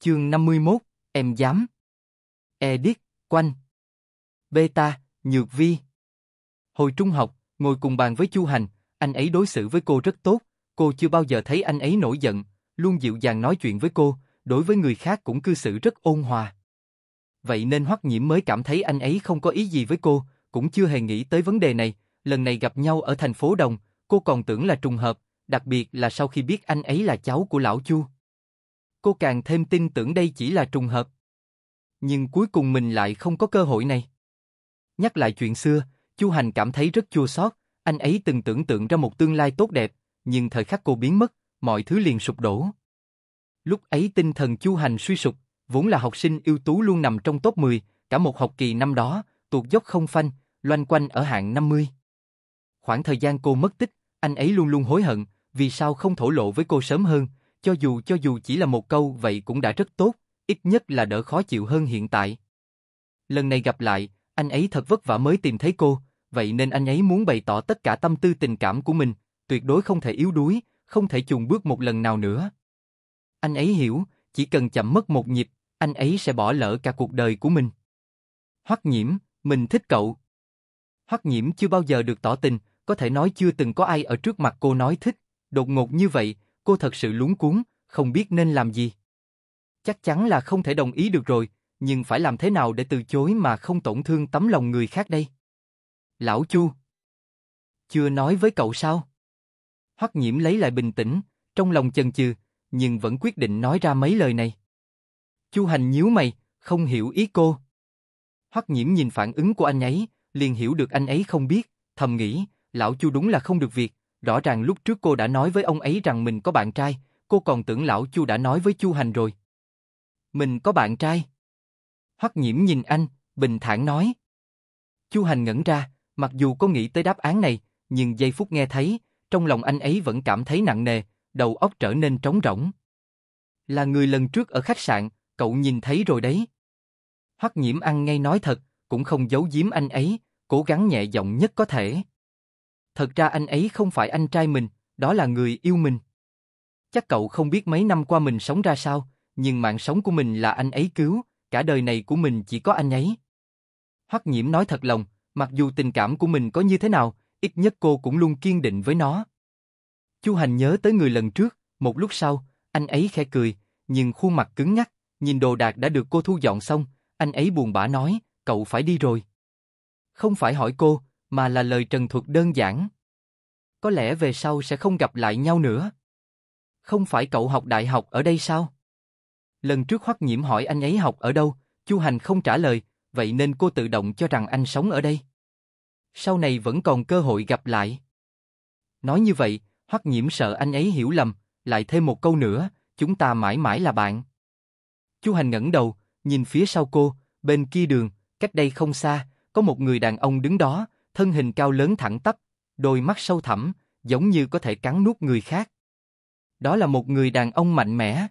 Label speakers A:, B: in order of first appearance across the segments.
A: Chương 51, em dám. Edit, quanh. Beta, Nhược Vi. Hồi trung học, ngồi cùng bàn với Chu Hành, anh ấy đối xử với cô rất tốt, cô chưa bao giờ thấy anh ấy nổi giận, luôn dịu dàng nói chuyện với cô, đối với người khác cũng cư xử rất ôn hòa. Vậy nên Hoắc Nhiễm mới cảm thấy anh ấy không có ý gì với cô, cũng chưa hề nghĩ tới vấn đề này, lần này gặp nhau ở thành phố Đồng, cô còn tưởng là trùng hợp, đặc biệt là sau khi biết anh ấy là cháu của lão Chu cô càng thêm tin tưởng đây chỉ là trùng hợp. Nhưng cuối cùng mình lại không có cơ hội này. Nhắc lại chuyện xưa, Chu Hành cảm thấy rất chua xót, anh ấy từng tưởng tượng ra một tương lai tốt đẹp, nhưng thời khắc cô biến mất, mọi thứ liền sụp đổ. Lúc ấy tinh thần Chu Hành suy sụp, vốn là học sinh ưu tú luôn nằm trong top 10, cả một học kỳ năm đó, tuột dốc không phanh, loanh quanh ở hạng 50. Khoảng thời gian cô mất tích, anh ấy luôn luôn hối hận, vì sao không thổ lộ với cô sớm hơn, cho dù cho dù chỉ là một câu vậy cũng đã rất tốt, ít nhất là đỡ khó chịu hơn hiện tại. Lần này gặp lại, anh ấy thật vất vả mới tìm thấy cô, vậy nên anh ấy muốn bày tỏ tất cả tâm tư tình cảm của mình, tuyệt đối không thể yếu đuối, không thể chùn bước một lần nào nữa. Anh ấy hiểu, chỉ cần chậm mất một nhịp, anh ấy sẽ bỏ lỡ cả cuộc đời của mình. Hoắc Nhiễm, mình thích cậu. Hoắc Nhiễm chưa bao giờ được tỏ tình, có thể nói chưa từng có ai ở trước mặt cô nói thích, đột ngột như vậy, cô thật sự lúng cuốn, không biết nên làm gì. Chắc chắn là không thể đồng ý được rồi, nhưng phải làm thế nào để từ chối mà không tổn thương tấm lòng người khác đây? Lão Chu Chưa nói với cậu sao? Hoắc nhiễm lấy lại bình tĩnh, trong lòng chần chừ, nhưng vẫn quyết định nói ra mấy lời này. Chu Hành nhíu mày, không hiểu ý cô. Hoắc nhiễm nhìn phản ứng của anh ấy, liền hiểu được anh ấy không biết, thầm nghĩ, lão Chu đúng là không được việc, Rõ ràng lúc trước cô đã nói với ông ấy rằng mình có bạn trai, cô còn tưởng lão Chu đã nói với Chu Hành rồi. Mình có bạn trai. Hoắc Nhiễm nhìn anh, bình thản nói. Chu Hành ngẩn ra, mặc dù có nghĩ tới đáp án này, nhưng giây phút nghe thấy, trong lòng anh ấy vẫn cảm thấy nặng nề, đầu óc trở nên trống rỗng. Là người lần trước ở khách sạn, cậu nhìn thấy rồi đấy. Hoắc Nhiễm ăn ngay nói thật, cũng không giấu giếm anh ấy, cố gắng nhẹ giọng nhất có thể. Thật ra anh ấy không phải anh trai mình, đó là người yêu mình. Chắc cậu không biết mấy năm qua mình sống ra sao, nhưng mạng sống của mình là anh ấy cứu, cả đời này của mình chỉ có anh ấy. Hoắc Nhiễm nói thật lòng, mặc dù tình cảm của mình có như thế nào, ít nhất cô cũng luôn kiên định với nó. Chu Hành nhớ tới người lần trước, một lúc sau, anh ấy khẽ cười, nhưng khuôn mặt cứng ngắc, nhìn đồ đạc đã được cô thu dọn xong, anh ấy buồn bã nói, cậu phải đi rồi. Không phải hỏi cô, mà là lời trần thuật đơn giản. Có lẽ về sau sẽ không gặp lại nhau nữa. Không phải cậu học đại học ở đây sao? Lần trước Hoắc Nhiễm hỏi anh ấy học ở đâu, Chu Hành không trả lời, vậy nên cô tự động cho rằng anh sống ở đây. Sau này vẫn còn cơ hội gặp lại. Nói như vậy, Hoắc Nhiễm sợ anh ấy hiểu lầm, lại thêm một câu nữa, chúng ta mãi mãi là bạn. Chu Hành ngẩng đầu, nhìn phía sau cô, bên kia đường, cách đây không xa, có một người đàn ông đứng đó, thân hình cao lớn thẳng tắp, đôi mắt sâu thẳm, giống như có thể cắn nuốt người khác. Đó là một người đàn ông mạnh mẽ.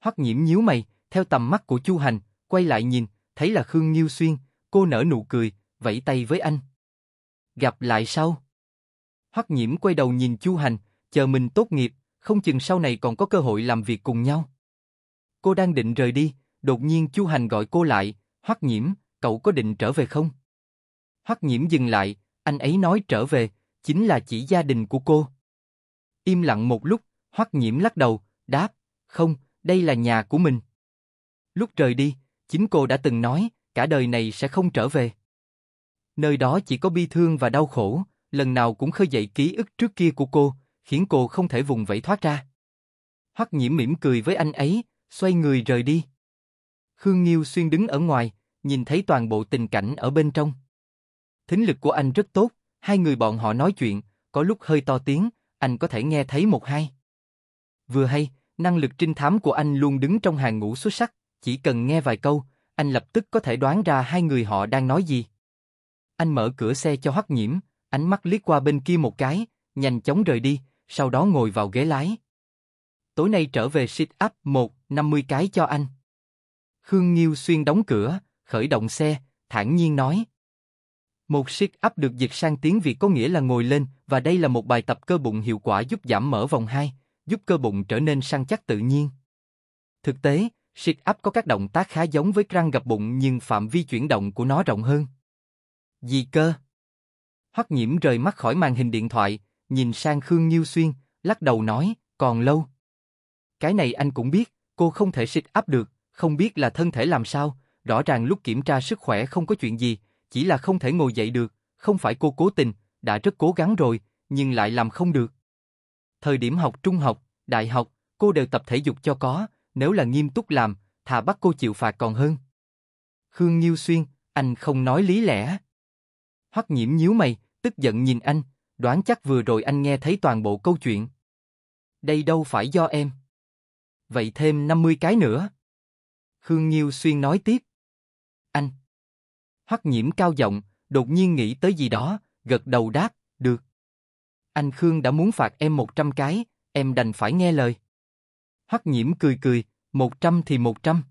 A: Hoắc Nhiễm nhíu mày, theo tầm mắt của Chu Hành, quay lại nhìn, thấy là Khương Nhiêu Xuyên, cô nở nụ cười, vẫy tay với anh. Gặp lại sau. Hoắc Nhiễm quay đầu nhìn Chu Hành, chờ mình tốt nghiệp, không chừng sau này còn có cơ hội làm việc cùng nhau. Cô đang định rời đi, đột nhiên Chu Hành gọi cô lại, "Hoắc Nhiễm, cậu có định trở về không?" Hoắc Nhiễm dừng lại, anh ấy nói trở về, chính là chỉ gia đình của cô. Im lặng một lúc, Hoắc Nhiễm lắc đầu, đáp, không, đây là nhà của mình. Lúc rời đi, chính cô đã từng nói, cả đời này sẽ không trở về. Nơi đó chỉ có bi thương và đau khổ, lần nào cũng khơi dậy ký ức trước kia của cô, khiến cô không thể vùng vẫy thoát ra. Hoắc Nhiễm mỉm cười với anh ấy, xoay người rời đi. Khương Nghiêu xuyên đứng ở ngoài, nhìn thấy toàn bộ tình cảnh ở bên trong. Thính lực của anh rất tốt, hai người bọn họ nói chuyện, có lúc hơi to tiếng, anh có thể nghe thấy một hai. Vừa hay, năng lực trinh thám của anh luôn đứng trong hàng ngũ xuất sắc, chỉ cần nghe vài câu, anh lập tức có thể đoán ra hai người họ đang nói gì. Anh mở cửa xe cho Hoắc Nhiễm, ánh mắt liếc qua bên kia một cái, nhanh chóng rời đi, sau đó ngồi vào ghế lái. Tối nay trở về sit up 1, 50 cái cho anh. Khương Nghiêu xuyên đóng cửa, khởi động xe, thản nhiên nói. Một sit up được dịch sang tiếng Việt có nghĩa là ngồi lên và đây là một bài tập cơ bụng hiệu quả giúp giảm mỡ vòng hai, giúp cơ bụng trở nên săn chắc tự nhiên. Thực tế, sit up có các động tác khá giống với răng gập bụng nhưng phạm vi chuyển động của nó rộng hơn. Gì cơ? Hoắc Nhiễm rời mắt khỏi màn hình điện thoại, nhìn sang Khương Nhiêu Xuyên, lắc đầu nói, còn lâu. Cái này anh cũng biết, cô không thể sit up được, không biết là thân thể làm sao, rõ ràng lúc kiểm tra sức khỏe không có chuyện gì, chỉ là không thể ngồi dậy được, không phải cô cố tình, đã rất cố gắng rồi, nhưng lại làm không được. Thời điểm học trung học, đại học, cô đều tập thể dục cho có, nếu là nghiêm túc làm, thà bắt cô chịu phạt còn hơn. Khương Nhiêu Xuyên, anh không nói lý lẽ. Hoắc nhiễm nhíu mày, tức giận nhìn anh, đoán chắc vừa rồi anh nghe thấy toàn bộ câu chuyện. Đây đâu phải do em. Vậy thêm 50 cái nữa. Khương Nhiêu Xuyên nói tiếp. Anh. Hắc Nhiễm cao giọng, đột nhiên nghĩ tới gì đó, gật đầu đáp, được. Anh Khương đã muốn phạt em 100 cái, em đành phải nghe lời. Hắc Nhiễm cười cười, 100 thì 100.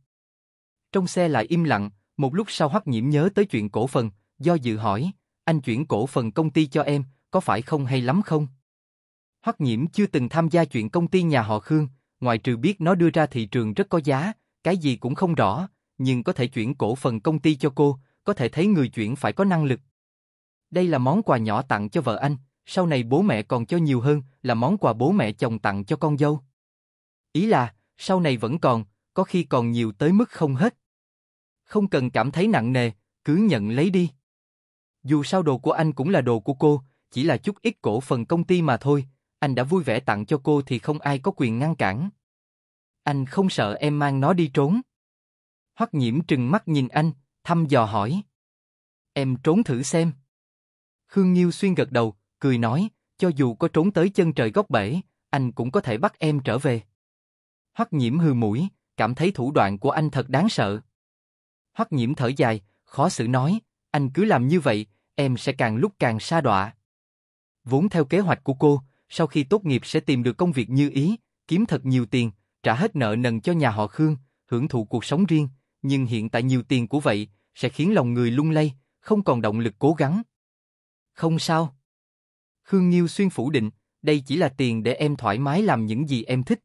A: Trong xe lại im lặng, một lúc sau Hắc Nhiễm nhớ tới chuyện cổ phần, do dự hỏi, anh chuyển cổ phần công ty cho em, có phải không hay lắm không? Hắc Nhiễm chưa từng tham gia chuyện công ty nhà họ Khương, ngoài trừ biết nó đưa ra thị trường rất có giá, cái gì cũng không rõ, nhưng có thể chuyển cổ phần công ty cho cô, có thể thấy người chuyển phải có năng lực. Đây là món quà nhỏ tặng cho vợ anh, sau này bố mẹ còn cho nhiều hơn là món quà bố mẹ chồng tặng cho con dâu. Ý là, sau này vẫn còn, có khi còn nhiều tới mức không hết. Không cần cảm thấy nặng nề, cứ nhận lấy đi. Dù sao đồ của anh cũng là đồ của cô, chỉ là chút ít cổ phần công ty mà thôi, anh đã vui vẻ tặng cho cô thì không ai có quyền ngăn cản. Anh không sợ em mang nó đi trốn. Hoắc nhiễm trừng mắt nhìn anh, thăm dò hỏi. Em trốn thử xem. Khương Nhiêu xuyên gật đầu, cười nói, cho dù có trốn tới chân trời góc bể, anh cũng có thể bắt em trở về. Hoắc nhiễm hừ mũi, cảm thấy thủ đoạn của anh thật đáng sợ. Hoắc nhiễm thở dài, khó xử nói, anh cứ làm như vậy, em sẽ càng lúc càng xa đọa. Vốn theo kế hoạch của cô, sau khi tốt nghiệp sẽ tìm được công việc như ý, kiếm thật nhiều tiền, trả hết nợ nần cho nhà họ Khương, hưởng thụ cuộc sống riêng, nhưng hiện tại nhiều tiền của vậy, sẽ khiến lòng người lung lay, không còn động lực cố gắng. Không sao. Khương Nhiêu xuyên phủ định, đây chỉ là tiền để em thoải mái làm những gì em thích.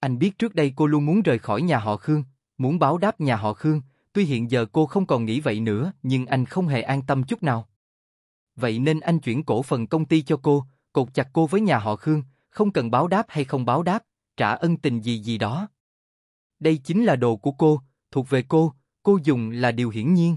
A: Anh biết trước đây cô luôn muốn rời khỏi nhà họ Khương, muốn báo đáp nhà họ Khương, tuy hiện giờ cô không còn nghĩ vậy nữa, nhưng anh không hề an tâm chút nào. Vậy nên anh chuyển cổ phần công ty cho cô, cột chặt cô với nhà họ Khương, không cần báo đáp hay không báo đáp, trả ân tình gì gì đó. Đây chính là đồ của cô, thuộc về cô, cô dùng là điều hiển nhiên.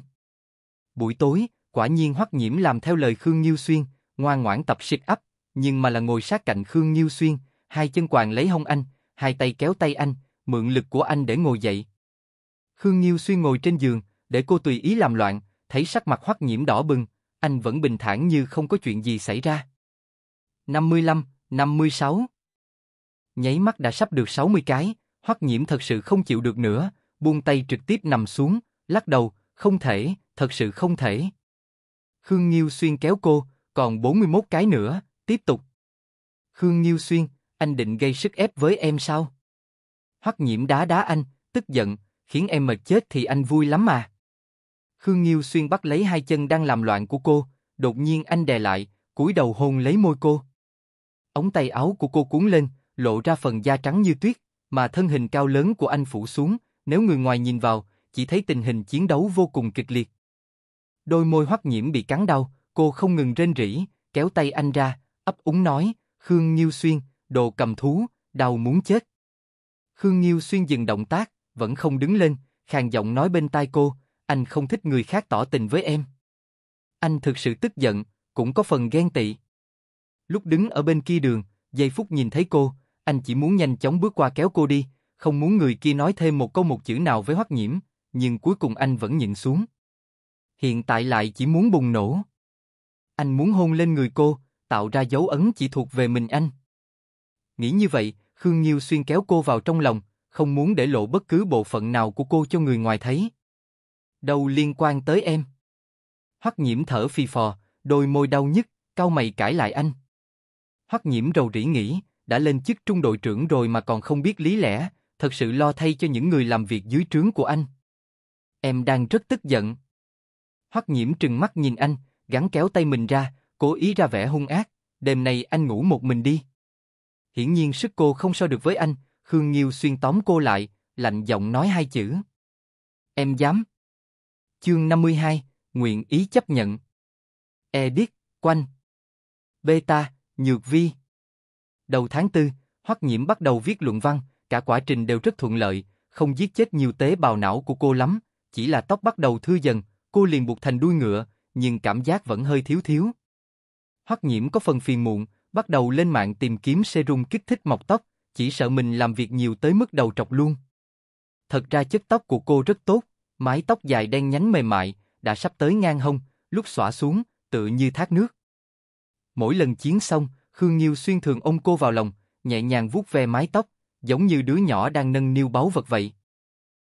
A: Buổi tối, quả nhiên Hoắc Nhiễm làm theo lời Khương Nhiêu Xuyên, ngoan ngoãn tập sit up, nhưng mà là ngồi sát cạnh Khương Nhiêu Xuyên, hai chân quàng lấy hông anh, hai tay kéo tay anh, mượn lực của anh để ngồi dậy. Khương Nhiêu Xuyên ngồi trên giường, để cô tùy ý làm loạn, thấy sắc mặt Hoắc Nhiễm đỏ bừng, anh vẫn bình thản như không có chuyện gì xảy ra. 55, 56 Nháy mắt đã sắp được 60 cái, Hoắc Nhiễm thật sự không chịu được nữa, buông tay trực tiếp nằm xuống, lắc đầu, không thể, thật sự không thể. Khương Nghiêu Xuyên kéo cô, còn 41 cái nữa, tiếp tục. Khương Nghiêu Xuyên, anh định gây sức ép với em sao? Hoắc nhiễm đá đá anh, tức giận, khiến em mệt chết thì anh vui lắm mà. Khương Nghiêu Xuyên bắt lấy hai chân đang làm loạn của cô, đột nhiên anh đè lại, cúi đầu hôn lấy môi cô. Ống tay áo của cô cuốn lên, lộ ra phần da trắng như tuyết, mà thân hình cao lớn của anh phủ xuống, nếu người ngoài nhìn vào, chỉ thấy tình hình chiến đấu vô cùng kịch liệt. Đôi môi hoắc nhiễm bị cắn đau, cô không ngừng rên rỉ, kéo tay anh ra, ấp úng nói, Khương Nhiêu Xuyên, đồ cầm thú, đau muốn chết. Khương Nhiêu Xuyên dừng động tác, vẫn không đứng lên, khàn giọng nói bên tai cô, anh không thích người khác tỏ tình với em. Anh thực sự tức giận, cũng có phần ghen tị. Lúc đứng ở bên kia đường, giây phút nhìn thấy cô, anh chỉ muốn nhanh chóng bước qua kéo cô đi, không muốn người kia nói thêm một câu một chữ nào với Hoắc Nhiễm, nhưng cuối cùng anh vẫn nhịn xuống. Hiện tại lại chỉ muốn bùng nổ. Anh muốn hôn lên người cô, tạo ra dấu ấn chỉ thuộc về mình anh. Nghĩ như vậy, Khương Nhiêu xuyên kéo cô vào trong lòng, không muốn để lộ bất cứ bộ phận nào của cô cho người ngoài thấy. Đâu liên quan tới em? Hoắc Nhiễm thở phì phò, đôi môi đau nhức, cau mày cãi lại anh. Hoắc Nhiễm rầu rĩ nghĩ, đã lên chức trung đội trưởng rồi mà còn không biết lý lẽ, thật sự lo thay cho những người làm việc dưới trướng của anh. Em đang rất tức giận. Hoắc nhiễm trừng mắt nhìn anh, gắn kéo tay mình ra, cố ý ra vẻ hung ác, đêm nay anh ngủ một mình đi. Hiển nhiên sức cô không so được với anh, Khương Nhiêu xuyên tóm cô lại, lạnh giọng nói hai chữ. Em dám. Chương 52, Nguyện ý chấp nhận. Edit, quanh. Beta, nhược vi. Đầu tháng 4, Hoắc Nhiễm bắt đầu viết luận văn, cả quá trình đều rất thuận lợi, không giết chết nhiều tế bào não của cô lắm, chỉ là tóc bắt đầu thưa dần, cô liền buộc thành đuôi ngựa, nhưng cảm giác vẫn hơi thiếu thiếu. Hoắc Nhiễm có phần phiền muộn, bắt đầu lên mạng tìm kiếm serum kích thích mọc tóc, chỉ sợ mình làm việc nhiều tới mức đầu trọc luôn. Thật ra chất tóc của cô rất tốt, mái tóc dài đen nhánh mềm mại, đã sắp tới ngang hông, lúc xõa xuống, tự như thác nước. Mỗi lần chiến xong, Khương Nhiêu xuyên thường ôm cô vào lòng, nhẹ nhàng vuốt ve mái tóc, giống như đứa nhỏ đang nâng niu báu vật vậy.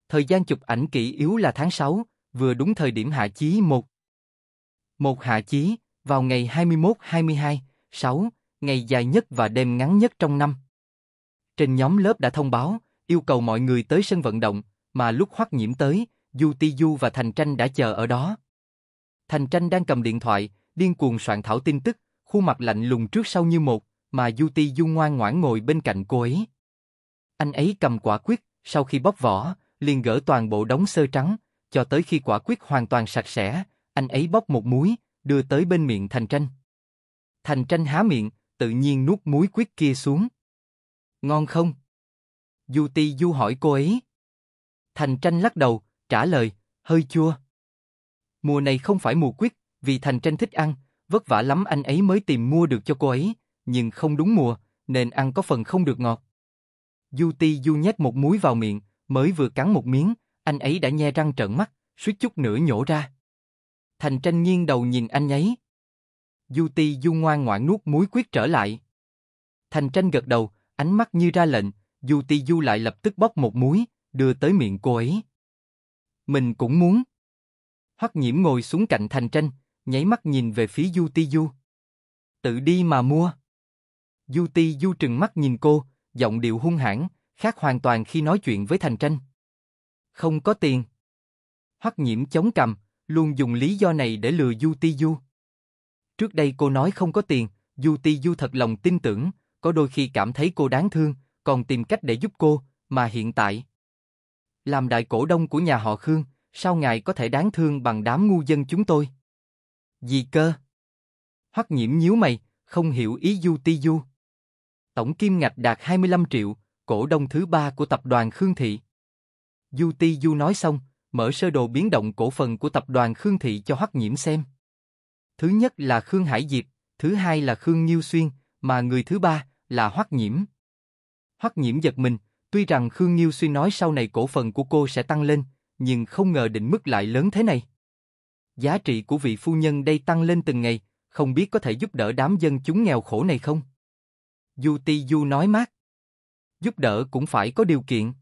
A: Thời gian chụp ảnh kỹ yếu là tháng 6, vừa đúng thời điểm hạ chí một. Một hạ chí, vào ngày 21-22, 6, ngày dài nhất và đêm ngắn nhất trong năm. Trên nhóm lớp đã thông báo, yêu cầu mọi người tới sân vận động, mà lúc hoắc nhiễm tới, Du Ti Du và Thành Tranh đã chờ ở đó. Thành Tranh đang cầm điện thoại, điên cuồng soạn thảo tin tức, khuôn mặt lạnh lùng trước sau như một, mà Du Ti Du ngoan ngoãn ngồi bên cạnh cô ấy. Anh ấy cầm quả quyết, sau khi bóc vỏ, liền gỡ toàn bộ đống sơ trắng, cho tới khi quả quyết hoàn toàn sạch sẽ, anh ấy bóc một muối, đưa tới bên miệng Thành Tranh. Thành Tranh há miệng, tự nhiên nuốt muối quyết kia xuống. Ngon không? Du Ti Du hỏi cô ấy. Thành Tranh lắc đầu, trả lời, hơi chua. Mùa này không phải mùa quyết, vì Thành Tranh thích ăn, vất vả lắm anh ấy mới tìm mua được cho cô ấy, nhưng không đúng mùa, nên ăn có phần không được ngọt. Du Ti Du nhét một muối vào miệng, mới vừa cắn một miếng, anh ấy đã nhe răng trợn mắt, suýt chút nữa nhổ ra. Thành tranh nghiêng đầu nhìn anh ấy. Du Ti Du ngoan ngoãn nuốt muối quyết trở lại. Thành tranh gật đầu, ánh mắt như ra lệnh, Du Ti Du lại lập tức bóc một muối, đưa tới miệng cô ấy. Mình cũng muốn. Hoắc nhiễm ngồi xuống cạnh thành tranh, nháy mắt nhìn về phía Du Ti Du. Tự đi mà mua. Du Ti Du trừng mắt nhìn cô, giọng điệu hung hãn, khác hoàn toàn khi nói chuyện với Thành Tranh. Không có tiền. Hắc Nhiễm chống cằm, luôn dùng lý do này để lừa Du Ti Du. Trước đây cô nói không có tiền, Du Ti Du thật lòng tin tưởng, có đôi khi cảm thấy cô đáng thương, còn tìm cách để giúp cô, mà hiện tại. Làm đại cổ đông của nhà họ Khương, sao ngài có thể đáng thương bằng đám ngu dân chúng tôi? Gì cơ? Hắc nhiễm nhíu mày, không hiểu ý Du Ti Du. Tổng kim ngạch đạt 25 triệu, cổ đông thứ ba của tập đoàn Khương Thị. Du Ti Du nói xong, mở sơ đồ biến động cổ phần của tập đoàn Khương Thị cho Hoắc Nhiễm xem. Thứ nhất là Khương Hải Diệp, thứ hai là Khương Nhiêu Xuyên, mà người thứ ba là Hoắc Nhiễm. Hoắc Nhiễm giật mình, tuy rằng Khương Nhiêu Xuyên nói sau này cổ phần của cô sẽ tăng lên, nhưng không ngờ định mức lại lớn thế này. Giá trị của vị phu nhân đây tăng lên từng ngày, không biết có thể giúp đỡ đám dân chúng nghèo khổ này không? Du Ti Du nói mát. Giúp đỡ cũng phải có điều kiện.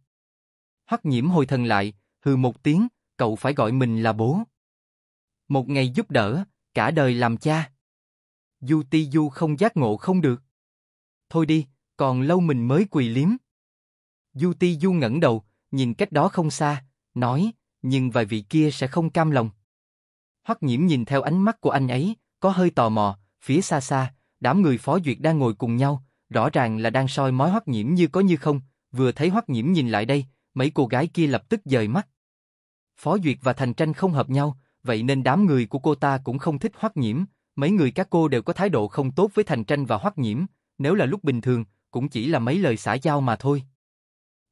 A: Hắc nhiễm hồi thần lại, hừ một tiếng, cậu phải gọi mình là bố. Một ngày giúp đỡ, cả đời làm cha. Du Ti Du không giác ngộ không được. Thôi đi, còn lâu mình mới quỳ liếm. Du Ti Du ngẩng đầu, nhìn cách đó không xa, nói, nhưng vài vị kia sẽ không cam lòng. Hoắc Nhiễm nhìn theo ánh mắt của anh ấy, có hơi tò mò, phía xa xa, đám người phó duyệt đang ngồi cùng nhau, rõ ràng là đang soi mói hoắc nhiễm như có như không, vừa thấy hoắc nhiễm nhìn lại đây, mấy cô gái kia lập tức dời mắt. Phó Duyệt và Thành Tranh không hợp nhau, vậy nên đám người của cô ta cũng không thích hoắc nhiễm, mấy người các cô đều có thái độ không tốt với Thành Tranh và hoắc nhiễm, nếu là lúc bình thường, cũng chỉ là mấy lời xã giao mà thôi.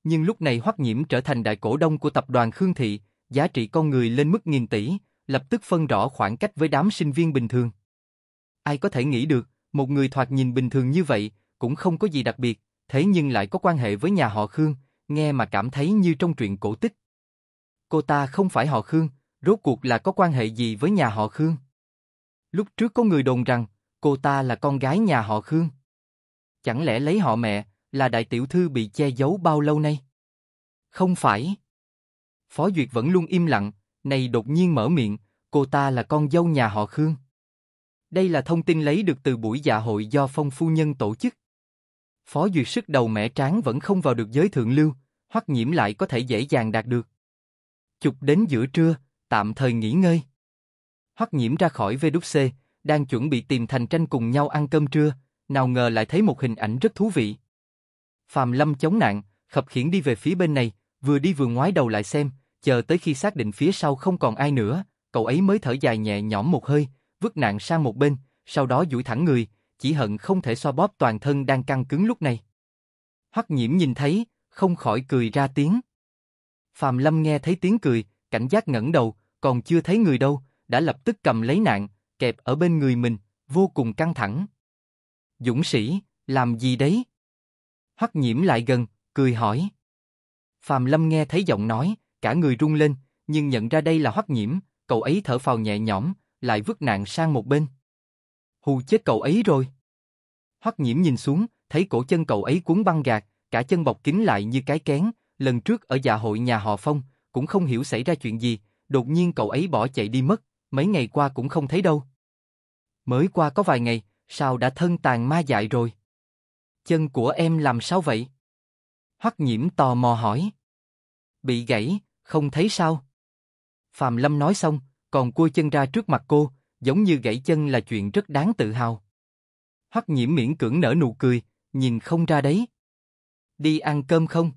A: Nhưng lúc này hoắc nhiễm trở thành đại cổ đông của tập đoàn Khương Thị, giá trị con người lên mức nghìn tỷ, lập tức phân rõ khoảng cách với đám sinh viên bình thường. Ai có thể nghĩ được, một người thoạt nhìn bình thường như vậy, cũng không có gì đặc biệt, thế nhưng lại có quan hệ với nhà họ Khương, nghe mà cảm thấy như trong truyện cổ tích. Cô ta không phải họ Khương, rốt cuộc là có quan hệ gì với nhà họ Khương? Lúc trước có người đồn rằng, cô ta là con gái nhà họ Khương. Chẳng lẽ lấy họ mẹ, là đại tiểu thư bị che giấu bao lâu nay? Không phải. Phó Duyệt vẫn luôn im lặng, này đột nhiên mở miệng, cô ta là con dâu nhà họ Khương. Đây là thông tin lấy được từ buổi dạ hội do Phong Phu Nhân tổ chức. Phó Duyệt sức đầu mẻ tráng vẫn không vào được giới thượng lưu, hoắc nhiễm lại có thể dễ dàng đạt được. Chụp đến giữa trưa, tạm thời nghỉ ngơi. Hoắc nhiễm ra khỏi VWC, đang chuẩn bị tìm thành tranh cùng nhau ăn cơm trưa, nào ngờ lại thấy một hình ảnh rất thú vị. Phạm Lâm chống nạn, khập khiển đi về phía bên này, vừa đi vừa ngoái đầu lại xem, chờ tới khi xác định phía sau không còn ai nữa, cậu ấy mới thở dài nhẹ nhõm một hơi, vứt nạn sang một bên, sau đó duỗi thẳng người, chỉ hận không thể xoa bóp toàn thân đang căng cứng lúc này. Hoắc Nhiễm nhìn thấy, không khỏi cười ra tiếng. Phạm Lâm nghe thấy tiếng cười, cảnh giác ngẩng đầu, còn chưa thấy người đâu, đã lập tức cầm lấy nạn, kẹp ở bên người mình, vô cùng căng thẳng. Dũng sĩ, làm gì đấy? Hoắc Nhiễm lại gần, cười hỏi. Phạm Lâm nghe thấy giọng nói, cả người rung lên, nhưng nhận ra đây là Hoắc Nhiễm, cậu ấy thở phào nhẹ nhõm, lại vứt nạn sang một bên hù chết cậu ấy rồi. Hoắc nhiễm nhìn xuống, thấy cổ chân cậu ấy cuốn băng gạc, cả chân bọc kín lại như cái kén, lần trước ở dạ hội nhà họ Phong, cũng không hiểu xảy ra chuyện gì, đột nhiên cậu ấy bỏ chạy đi mất, mấy ngày qua cũng không thấy đâu. Mới qua có vài ngày, sao đã thân tàn ma dại rồi? Chân của em làm sao vậy? Hoắc nhiễm tò mò hỏi. Bị gãy, không thấy sao? Phạm Lâm nói xong, còn cua chân ra trước mặt cô, giống như gãy chân là chuyện rất đáng tự hào. Hoắc nhiễm miễn cưỡng nở nụ cười, nhìn không ra đấy. Đi ăn cơm không?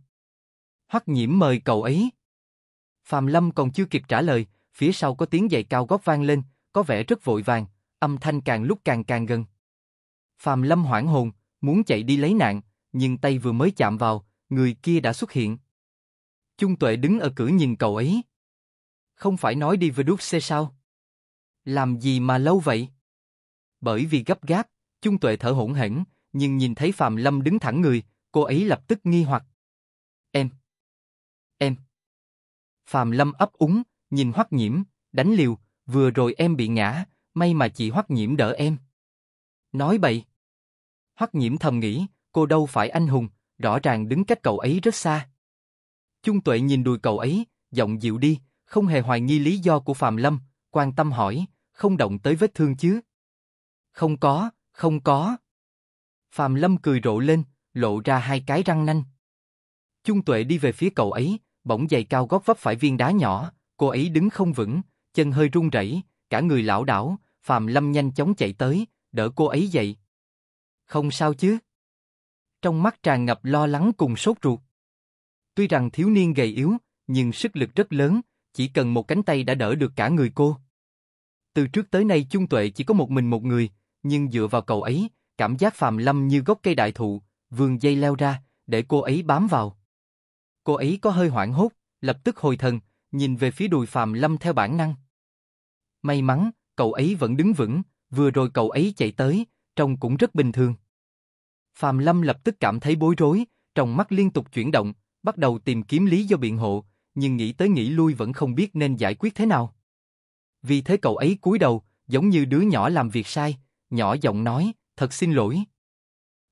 A: Hoắc nhiễm mời cậu ấy. Phạm Lâm còn chưa kịp trả lời, phía sau có tiếng giày cao gót vang lên, có vẻ rất vội vàng, âm thanh càng lúc càng càng gần. Phạm Lâm hoảng hồn, muốn chạy đi lấy nạn, nhưng tay vừa mới chạm vào, người kia đã xuất hiện. Trung Tuệ đứng ở cửa nhìn cậu ấy. Không phải nói đi với đút xe sao? Làm gì mà lâu vậy? Bởi vì gấp gáp, Chung Tuệ thở hổn hển, nhưng nhìn thấy Phạm Lâm đứng thẳng người, cô ấy lập tức nghi hoặc. Em! Em! Phạm Lâm ấp úng, nhìn Hoắc Nhiễm, đánh liều, vừa rồi em bị ngã, may mà chị Hoắc Nhiễm đỡ em. Nói bậy! Hoắc Nhiễm thầm nghĩ, cô đâu phải anh hùng, rõ ràng đứng cách cậu ấy rất xa. Chung Tuệ nhìn đùi cậu ấy, giọng dịu đi, không hề hoài nghi lý do của Phạm Lâm, quan tâm hỏi, không động tới vết thương chứ? Không có, không có. Phạm Lâm cười rộ lên, lộ ra hai cái răng nanh. Chung Tuệ đi về phía cậu ấy, bỗng giày cao gót vấp phải viên đá nhỏ, cô ấy đứng không vững, chân hơi run rẩy, cả người lão đảo, Phạm Lâm nhanh chóng chạy tới, đỡ cô ấy dậy. Không sao chứ? Trong mắt tràn ngập lo lắng cùng sốt ruột. Tuy rằng thiếu niên gầy yếu, nhưng sức lực rất lớn, chỉ cần một cánh tay đã đỡ được cả người cô. Từ trước tới nay chung tuệ chỉ có một mình một người, nhưng dựa vào cậu ấy, cảm giác phàm lâm như gốc cây đại thụ, vườn dây leo ra, để cô ấy bám vào. Cô ấy có hơi hoảng hốt, lập tức hồi thần, nhìn về phía đùi phàm lâm theo bản năng. May mắn, cậu ấy vẫn đứng vững, vừa rồi cậu ấy chạy tới, trông cũng rất bình thường. Phàm lâm lập tức cảm thấy bối rối, trong mắt liên tục chuyển động, bắt đầu tìm kiếm lý do biện hộ, nhưng nghĩ tới nghĩ lui vẫn không biết nên giải quyết thế nào. Vì thế cậu ấy cúi đầu, giống như đứa nhỏ làm việc sai, nhỏ giọng nói, thật xin lỗi.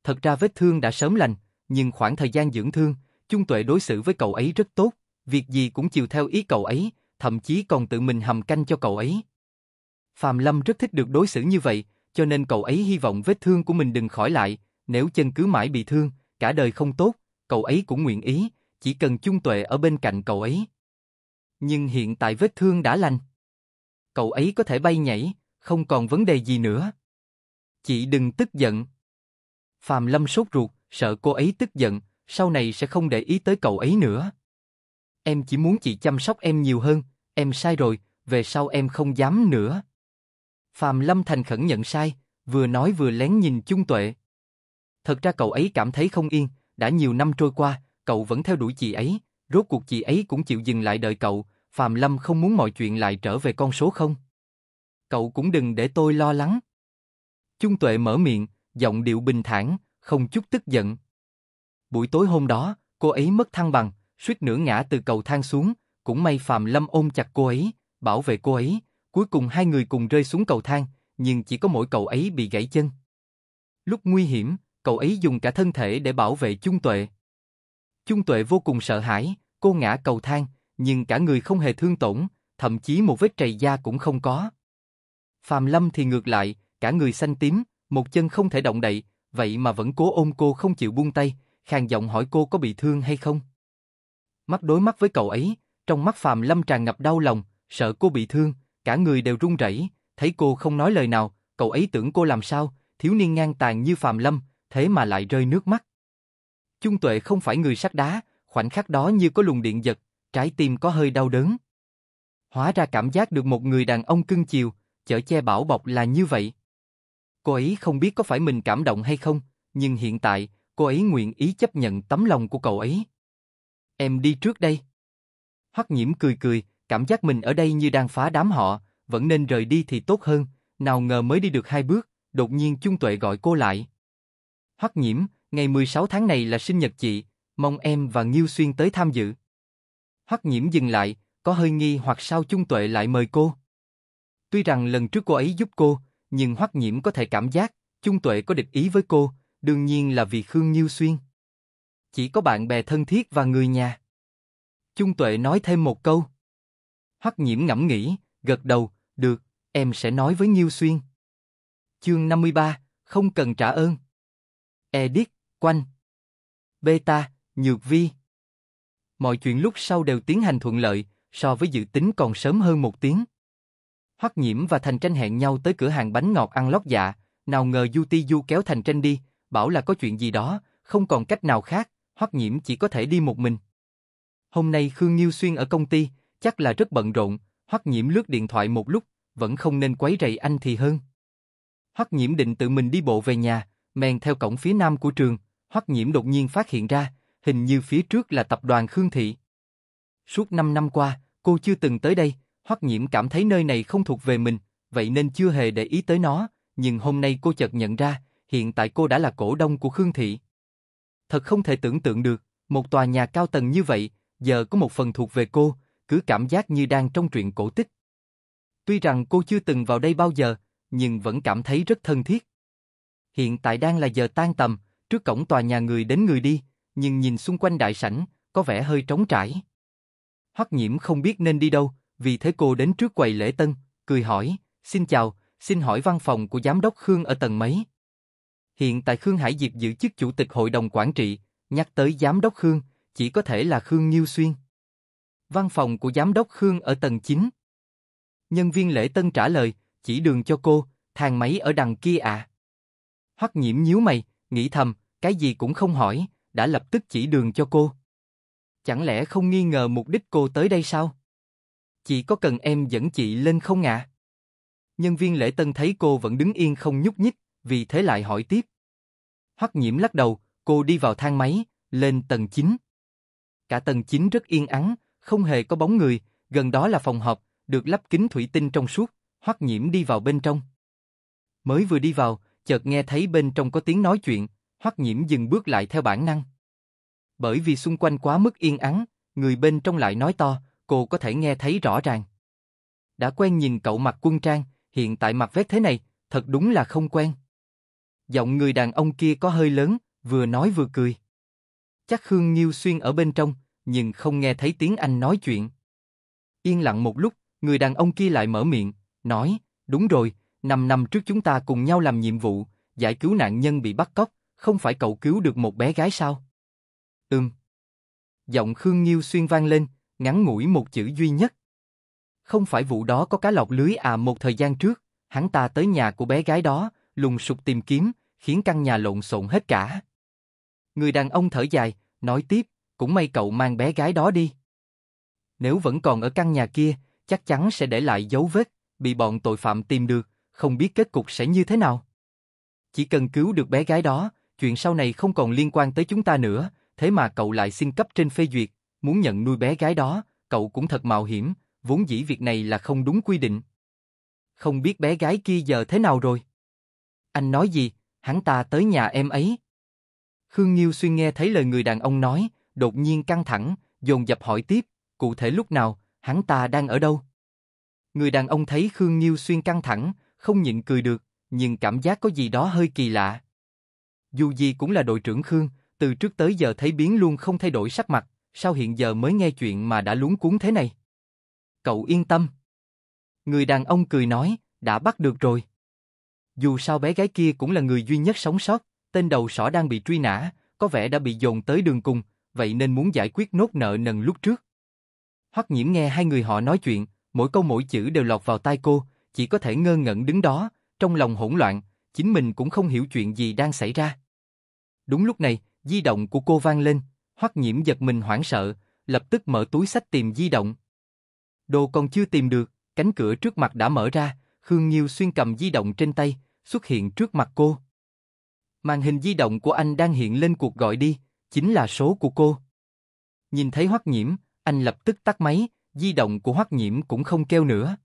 A: Thật ra vết thương đã sớm lành, nhưng khoảng thời gian dưỡng thương, Chung Tuệ đối xử với cậu ấy rất tốt, việc gì cũng chiều theo ý cậu ấy, thậm chí còn tự mình hầm canh cho cậu ấy. Phạm Lâm rất thích được đối xử như vậy, cho nên cậu ấy hy vọng vết thương của mình đừng khỏi lại, nếu chân cứ mãi bị thương, cả đời không tốt, cậu ấy cũng nguyện ý, chỉ cần Chung Tuệ ở bên cạnh cậu ấy. Nhưng hiện tại vết thương đã lành cậu ấy có thể bay nhảy, không còn vấn đề gì nữa. Chị đừng tức giận. Phạm Lâm sốt ruột, sợ cô ấy tức giận, sau này sẽ không để ý tới cậu ấy nữa. Em chỉ muốn chị chăm sóc em nhiều hơn, em sai rồi, về sau em không dám nữa. Phạm Lâm thành khẩn nhận sai, vừa nói vừa lén nhìn Trung Tuệ. Thật ra cậu ấy cảm thấy không yên, đã nhiều năm trôi qua, cậu vẫn theo đuổi chị ấy, rốt cuộc chị ấy cũng chịu dừng lại đợi cậu, Phạm Lâm không muốn mọi chuyện lại trở về con số không. Cậu cũng đừng để tôi lo lắng. Chung Tuệ mở miệng, giọng điệu bình thản, không chút tức giận. Buổi tối hôm đó, cô ấy mất thăng bằng, suýt nữa ngã từ cầu thang xuống, cũng may Phạm Lâm ôm chặt cô ấy, bảo vệ cô ấy, cuối cùng hai người cùng rơi xuống cầu thang, nhưng chỉ có mỗi cậu ấy bị gãy chân. Lúc nguy hiểm, cậu ấy dùng cả thân thể để bảo vệ Chung Tuệ. Chung Tuệ vô cùng sợ hãi, cô ngã cầu thang, nhưng cả người không hề thương tổn, thậm chí một vết trầy da cũng không có. Phạm Lâm thì ngược lại, cả người xanh tím, một chân không thể động đậy, vậy mà vẫn cố ôm cô không chịu buông tay, khàn giọng hỏi cô có bị thương hay không. Mắt đối mắt với cậu ấy, trong mắt Phạm Lâm tràn ngập đau lòng, sợ cô bị thương, cả người đều run rẩy, thấy cô không nói lời nào, cậu ấy tưởng cô làm sao, thiếu niên ngang tàn như Phạm Lâm, thế mà lại rơi nước mắt. Chung Tuệ không phải người sắt đá, khoảnh khắc đó như có luồng điện giật, trái tim có hơi đau đớn. Hóa ra cảm giác được một người đàn ông cưng chiều, chở che bảo bọc là như vậy. Cô ấy không biết có phải mình cảm động hay không, nhưng hiện tại, cô ấy nguyện ý chấp nhận tấm lòng của cậu ấy. Em đi trước đây. Hoắc nhiễm cười cười, cảm giác mình ở đây như đang phá đám họ, vẫn nên rời đi thì tốt hơn, nào ngờ mới đi được hai bước, đột nhiên Chung Tuệ gọi cô lại. Hoắc nhiễm, ngày 16 tháng này là sinh nhật chị, mong em và Nghiêu Xuyên tới tham dự. Hoắc Nhiễm dừng lại, có hơi nghi hoặc sao Chung Tuệ lại mời cô. Tuy rằng lần trước cô ấy giúp cô, nhưng Hoắc Nhiễm có thể cảm giác Chung Tuệ có địch ý với cô, đương nhiên là vì Khương Nhiêu Xuyên. Chỉ có bạn bè thân thiết và người nhà. Chung Tuệ nói thêm một câu. Hoắc Nhiễm ngẫm nghĩ, gật đầu, được, em sẽ nói với Nhiêu Xuyên. Chương 53, không cần trả ơn. Edit, quanh. Beta, Nhược Vi mọi chuyện lúc sau đều tiến hành thuận lợi, so với dự tính còn sớm hơn một tiếng. Hoắc Nhiễm và Thành Tranh hẹn nhau tới cửa hàng bánh ngọt ăn lót dạ, nào ngờ Du Ti Du kéo Thành Tranh đi, bảo là có chuyện gì đó, không còn cách nào khác, Hoắc Nhiễm chỉ có thể đi một mình. Hôm nay Khương Nhiêu Xuyên ở công ty, chắc là rất bận rộn, Hoắc Nhiễm lướt điện thoại một lúc, vẫn không nên quấy rầy anh thì hơn. Hoắc Nhiễm định tự mình đi bộ về nhà, men theo cổng phía nam của trường, Hoắc Nhiễm đột nhiên phát hiện ra, hình như phía trước là tập đoàn Khương Thị. Suốt 5 năm qua, cô chưa từng tới đây, Hoắc Nhiễm cảm thấy nơi này không thuộc về mình, vậy nên chưa hề để ý tới nó, nhưng hôm nay cô chợt nhận ra, hiện tại cô đã là cổ đông của Khương Thị. Thật không thể tưởng tượng được, một tòa nhà cao tầng như vậy, giờ có một phần thuộc về cô, cứ cảm giác như đang trong truyện cổ tích. Tuy rằng cô chưa từng vào đây bao giờ, nhưng vẫn cảm thấy rất thân thiết. Hiện tại đang là giờ tan tầm, trước cổng tòa nhà người đến người đi, nhưng nhìn xung quanh đại sảnh, có vẻ hơi trống trải. Hoắc Nhiễm không biết nên đi đâu, vì thế cô đến trước quầy lễ tân, cười hỏi, xin chào, xin hỏi văn phòng của giám đốc Khương ở tầng mấy? Hiện tại Khương Hải Diệp giữ chức chủ tịch hội đồng quản trị, nhắc tới giám đốc Khương, chỉ có thể là Khương Nhiêu Xuyên. Văn phòng của giám đốc Khương ở tầng 9. Nhân viên lễ tân trả lời, chỉ đường cho cô, thang máy ở đằng kia ạ. À. Hoắc Nhiễm nhíu mày, nghĩ thầm, cái gì cũng không hỏi, đã lập tức chỉ đường cho cô. Chẳng lẽ không nghi ngờ mục đích cô tới đây sao? chỉ có cần em dẫn chị lên không ạ? Nhân viên lễ tân thấy cô vẫn đứng yên không nhúc nhích, vì thế lại hỏi tiếp. Hoắc nhiễm lắc đầu, cô đi vào thang máy, lên tầng 9. Cả tầng 9 rất yên ắng, không hề có bóng người, gần đó là phòng họp, được lắp kính thủy tinh trong suốt, Hoắc nhiễm đi vào bên trong. Mới vừa đi vào, chợt nghe thấy bên trong có tiếng nói chuyện, Hoắc Nhiễm dừng bước lại theo bản năng. Bởi vì xung quanh quá mức yên ắng, người bên trong lại nói to, cô có thể nghe thấy rõ ràng. Đã quen nhìn cậu mặc quân trang, hiện tại mặc vest thế này, thật đúng là không quen. Giọng người đàn ông kia có hơi lớn, vừa nói vừa cười. Chắc Khương Nghiêu Xuyên ở bên trong, nhưng không nghe thấy tiếng anh nói chuyện. Yên lặng một lúc, người đàn ông kia lại mở miệng, nói, đúng rồi, 5 năm trước chúng ta cùng nhau làm nhiệm vụ, giải cứu nạn nhân bị bắt cóc, không phải cậu cứu được một bé gái sao? Ừm. Giọng Khương Nhiêu xuyên vang lên, ngắn ngủi một chữ duy nhất. Không phải vụ đó có cá lọc lưới à một thời gian trước, hắn ta tới nhà của bé gái đó, lùng sục tìm kiếm, khiến căn nhà lộn xộn hết cả. Người đàn ông thở dài, nói tiếp, cũng may cậu mang bé gái đó đi. Nếu vẫn còn ở căn nhà kia, chắc chắn sẽ để lại dấu vết, bị bọn tội phạm tìm được, không biết kết cục sẽ như thế nào. Chỉ cần cứu được bé gái đó, chuyện sau này không còn liên quan tới chúng ta nữa, thế mà cậu lại xin cấp trên phê duyệt, muốn nhận nuôi bé gái đó, cậu cũng thật mạo hiểm, vốn dĩ việc này là không đúng quy định. Không biết bé gái kia giờ thế nào rồi? Anh nói gì, hắn ta tới nhà em ấy. Khương Nhiêu Xuyên nghe thấy lời người đàn ông nói, đột nhiên căng thẳng, dồn dập hỏi tiếp, cụ thể lúc nào, hắn ta đang ở đâu? Người đàn ông thấy Khương Nhiêu xuyên căng thẳng, không nhịn cười được, nhưng cảm giác có gì đó hơi kỳ lạ dù gì cũng là đội trưởng Khương, từ trước tới giờ thấy biến luôn không thay đổi sắc mặt, sao hiện giờ mới nghe chuyện mà đã luống cuốn thế này? Cậu yên tâm. Người đàn ông cười nói, đã bắt được rồi. Dù sao bé gái kia cũng là người duy nhất sống sót, tên đầu sỏ đang bị truy nã, có vẻ đã bị dồn tới đường cùng, vậy nên muốn giải quyết nốt nợ nần lúc trước. Hoắc nhiễm nghe hai người họ nói chuyện, mỗi câu mỗi chữ đều lọt vào tai cô, chỉ có thể ngơ ngẩn đứng đó, trong lòng hỗn loạn, chính mình cũng không hiểu chuyện gì đang xảy ra. Đúng lúc này, di động của cô vang lên, Hoắc Nhiễm giật mình hoảng sợ, lập tức mở túi sách tìm di động. Đồ còn chưa tìm được, cánh cửa trước mặt đã mở ra, Khương Nhiêu xuyên cầm di động trên tay, xuất hiện trước mặt cô. Màn hình di động của anh đang hiện lên cuộc gọi đi, chính là số của cô. Nhìn thấy Hoắc Nhiễm, anh lập tức tắt máy, di động của Hoắc Nhiễm cũng không kêu nữa.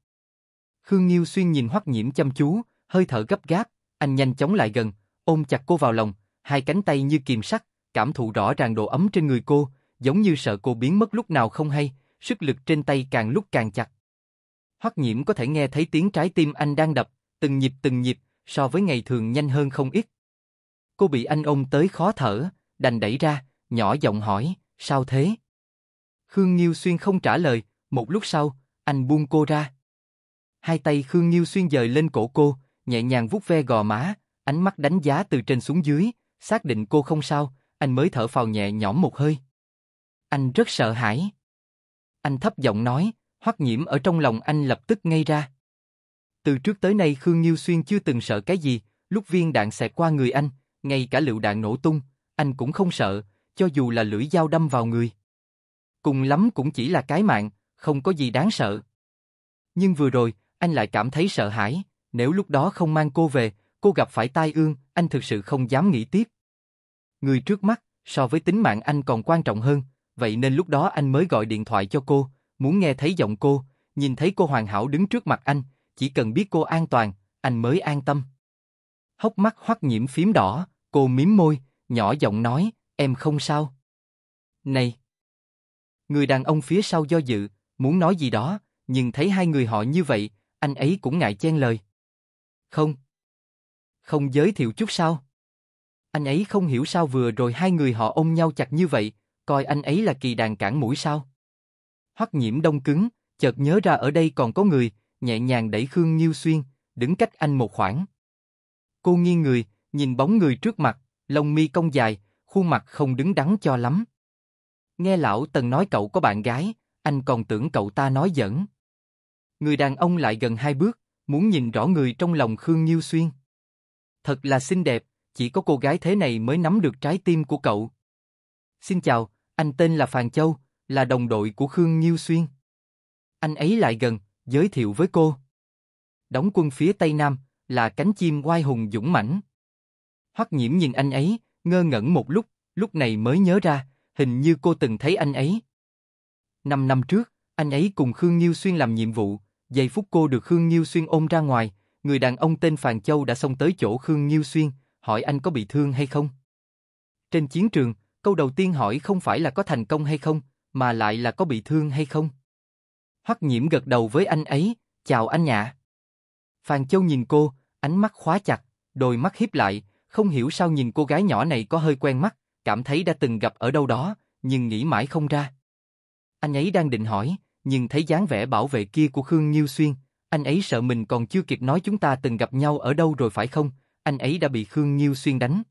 A: Khương Nhiêu xuyên nhìn Hoắc Nhiễm chăm chú, hơi thở gấp gáp, anh nhanh chóng lại gần, ôm chặt cô vào lòng, hai cánh tay như kìm sắt, cảm thụ rõ ràng độ ấm trên người cô, giống như sợ cô biến mất lúc nào không hay, sức lực trên tay càng lúc càng chặt. Hoắc Nhiễm có thể nghe thấy tiếng trái tim anh đang đập, từng nhịp từng nhịp, so với ngày thường nhanh hơn không ít. Cô bị anh ôm tới khó thở, đành đẩy ra, nhỏ giọng hỏi, sao thế? Khương nhiêu Xuyên không trả lời, một lúc sau, anh buông cô ra. Hai tay Khương nhiêu Xuyên dời lên cổ cô, nhẹ nhàng vuốt ve gò má, ánh mắt đánh giá từ trên xuống dưới, xác định cô không sao, anh mới thở phào nhẹ nhõm một hơi. Anh rất sợ hãi. Anh thấp giọng nói, hoắc nhiễm ở trong lòng anh lập tức ngay ra. Từ trước tới nay Khương Nhiêu Xuyên chưa từng sợ cái gì, lúc viên đạn xẹt qua người anh, ngay cả lựu đạn nổ tung, anh cũng không sợ, cho dù là lưỡi dao đâm vào người. Cùng lắm cũng chỉ là cái mạng, không có gì đáng sợ. Nhưng vừa rồi, anh lại cảm thấy sợ hãi, nếu lúc đó không mang cô về, cô gặp phải tai ương, anh thực sự không dám nghĩ tiếp. Người trước mắt, so với tính mạng anh còn quan trọng hơn, vậy nên lúc đó anh mới gọi điện thoại cho cô, muốn nghe thấy giọng cô, nhìn thấy cô hoàn hảo đứng trước mặt anh, chỉ cần biết cô an toàn, anh mới an tâm. Hốc mắt hoắc nhiễm phím đỏ, cô mím môi, nhỏ giọng nói, em không sao. Này! Người đàn ông phía sau do dự, muốn nói gì đó, nhưng thấy hai người họ như vậy, anh ấy cũng ngại chen lời. Không, không giới thiệu chút sao? Anh ấy không hiểu sao vừa rồi hai người họ ôm nhau chặt như vậy, coi anh ấy là kỳ đàn cản mũi sao? Hoắc nhiễm đông cứng, chợt nhớ ra ở đây còn có người, nhẹ nhàng đẩy Khương Nhiêu Xuyên, đứng cách anh một khoảng. Cô nghiêng người, nhìn bóng người trước mặt, lông mi cong dài, khuôn mặt không đứng đắn cho lắm. Nghe lão Tần nói cậu có bạn gái, anh còn tưởng cậu ta nói giỡn. Người đàn ông lại gần hai bước, muốn nhìn rõ người trong lòng Khương Nhiêu Xuyên. Thật là xinh đẹp, chỉ có cô gái thế này mới nắm được trái tim của cậu. Xin chào, anh tên là Phàn Châu, là đồng đội của Khương Nhiêu Xuyên. Anh ấy lại gần, giới thiệu với cô. Đóng quân phía Tây Nam, là cánh chim oai hùng dũng mãnh. Hoắc nhiễm nhìn anh ấy, ngơ ngẩn một lúc, lúc này mới nhớ ra, hình như cô từng thấy anh ấy. Năm năm trước, anh ấy cùng Khương Nhiêu Xuyên làm nhiệm vụ, giây phút cô được Khương Nhiêu Xuyên ôm ra ngoài, người đàn ông tên Phàn Châu đã xông tới chỗ Khương Nhiêu Xuyên, hỏi anh có bị thương hay không. Trên chiến trường, câu đầu tiên hỏi không phải là có thành công hay không, mà lại là có bị thương hay không. Hoắc Nhiễm gật đầu với anh ấy, chào anh ạ. Phàn Châu nhìn cô, ánh mắt khóa chặt, đôi mắt hiếp lại, không hiểu sao nhìn cô gái nhỏ này có hơi quen mắt, cảm thấy đã từng gặp ở đâu đó, nhưng nghĩ mãi không ra. Anh ấy đang định hỏi, nhưng thấy dáng vẻ bảo vệ kia của Khương Nhiêu Xuyên, anh ấy sợ mình còn chưa kịp nói chúng ta từng gặp nhau ở đâu rồi phải không, anh ấy đã bị Khương Nhiêu Xuyên đánh.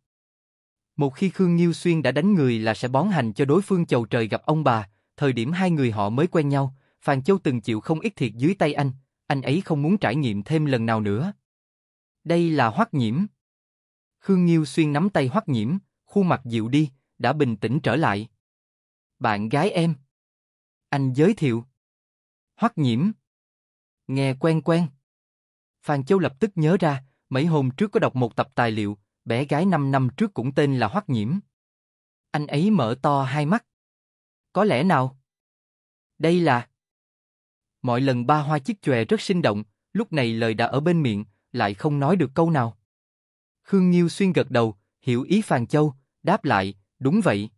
A: Một khi Khương Nhiêu Xuyên đã đánh người là sẽ bón hành cho đối phương chầu trời gặp ông bà, thời điểm hai người họ mới quen nhau, Phàn Châu từng chịu không ít thiệt dưới tay anh, anh ấy không muốn trải nghiệm thêm lần nào nữa. Đây là Hoắc Nhiễm. Khương Nhiêu Xuyên nắm tay Hoắc Nhiễm, khuôn mặt dịu đi, đã bình tĩnh trở lại. Bạn gái em. Anh giới thiệu. Hoắc Nhiễm. Nghe quen quen. Phan Châu lập tức nhớ ra, mấy hôm trước có đọc một tập tài liệu, bé gái 5 năm trước cũng tên là Hoắc Nhiễm. Anh ấy mở to hai mắt. Có lẽ nào? Đây là... Mọi lần ba hoa chiếc chòe rất sinh động, lúc này lời đã ở bên miệng, lại không nói được câu nào. Khương Nhiêu xuyên gật đầu, hiểu ý phan Châu, đáp lại, đúng vậy.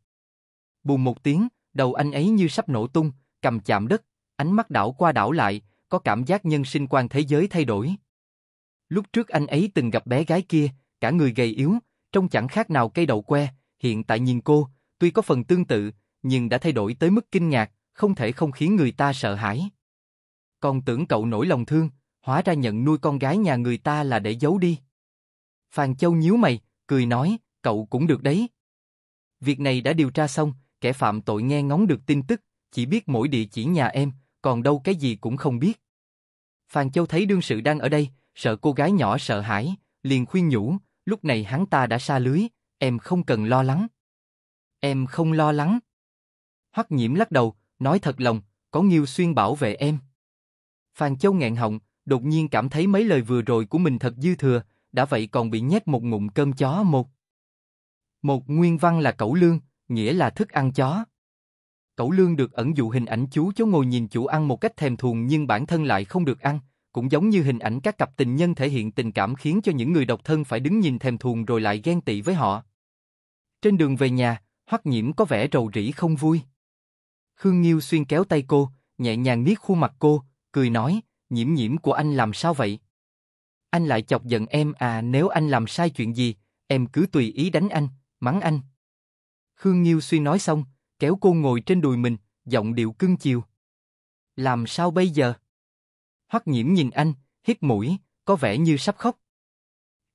A: Bùm một tiếng, đầu anh ấy như sắp nổ tung, cầm chạm đất, ánh mắt đảo qua đảo lại, có cảm giác nhân sinh quan thế giới thay đổi. Lúc trước anh ấy từng gặp bé gái kia, cả người gầy yếu, trông chẳng khác nào cây đậu que, hiện tại nhìn cô, tuy có phần tương tự, nhưng đã thay đổi tới mức kinh ngạc, không thể không khiến người ta sợ hãi. Còn tưởng cậu nổi lòng thương, hóa ra nhận nuôi con gái nhà người ta là để giấu đi. Phàn Châu nhíu mày, cười nói, cậu cũng được đấy. Việc này đã điều tra xong, kẻ phạm tội nghe ngóng được tin tức, chỉ biết mỗi địa chỉ nhà em, còn đâu cái gì cũng không biết. Phan Châu thấy đương sự đang ở đây, sợ cô gái nhỏ sợ hãi, liền khuyên nhủ, lúc này hắn ta đã xa lưới, em không cần lo lắng. Em không lo lắng. Hoắc Nhiễm lắc đầu, nói thật lòng, có Nghiêu Xuyên bảo vệ em. Phan Châu nghẹn họng, đột nhiên cảm thấy mấy lời vừa rồi của mình thật dư thừa, đã vậy còn bị nhét một ngụm cơm chó một. Một nguyên văn là cẩu lương, nghĩa là thức ăn chó. Cẩu lương được ẩn dụ hình ảnh chú chó ngồi nhìn chủ ăn một cách thèm thuồng nhưng bản thân lại không được ăn, cũng giống như hình ảnh các cặp tình nhân thể hiện tình cảm khiến cho những người độc thân phải đứng nhìn thèm thuồng rồi lại ghen tị với họ. Trên đường về nhà, Hoắc Nhiễm có vẻ rầu rĩ không vui. Khương Nghiêu xuyên kéo tay cô, nhẹ nhàng niết khuôn mặt cô, cười nói, nhiễm nhiễm của anh làm sao vậy? Anh lại chọc giận em à nếu anh làm sai chuyện gì, em cứ tùy ý đánh anh, mắng anh. Khương Nghiêu suy nói xong, kéo cô ngồi trên đùi mình, giọng điệu cưng chiều. Làm sao bây giờ? Hoắc nhiễm nhìn anh, hít mũi, có vẻ như sắp khóc.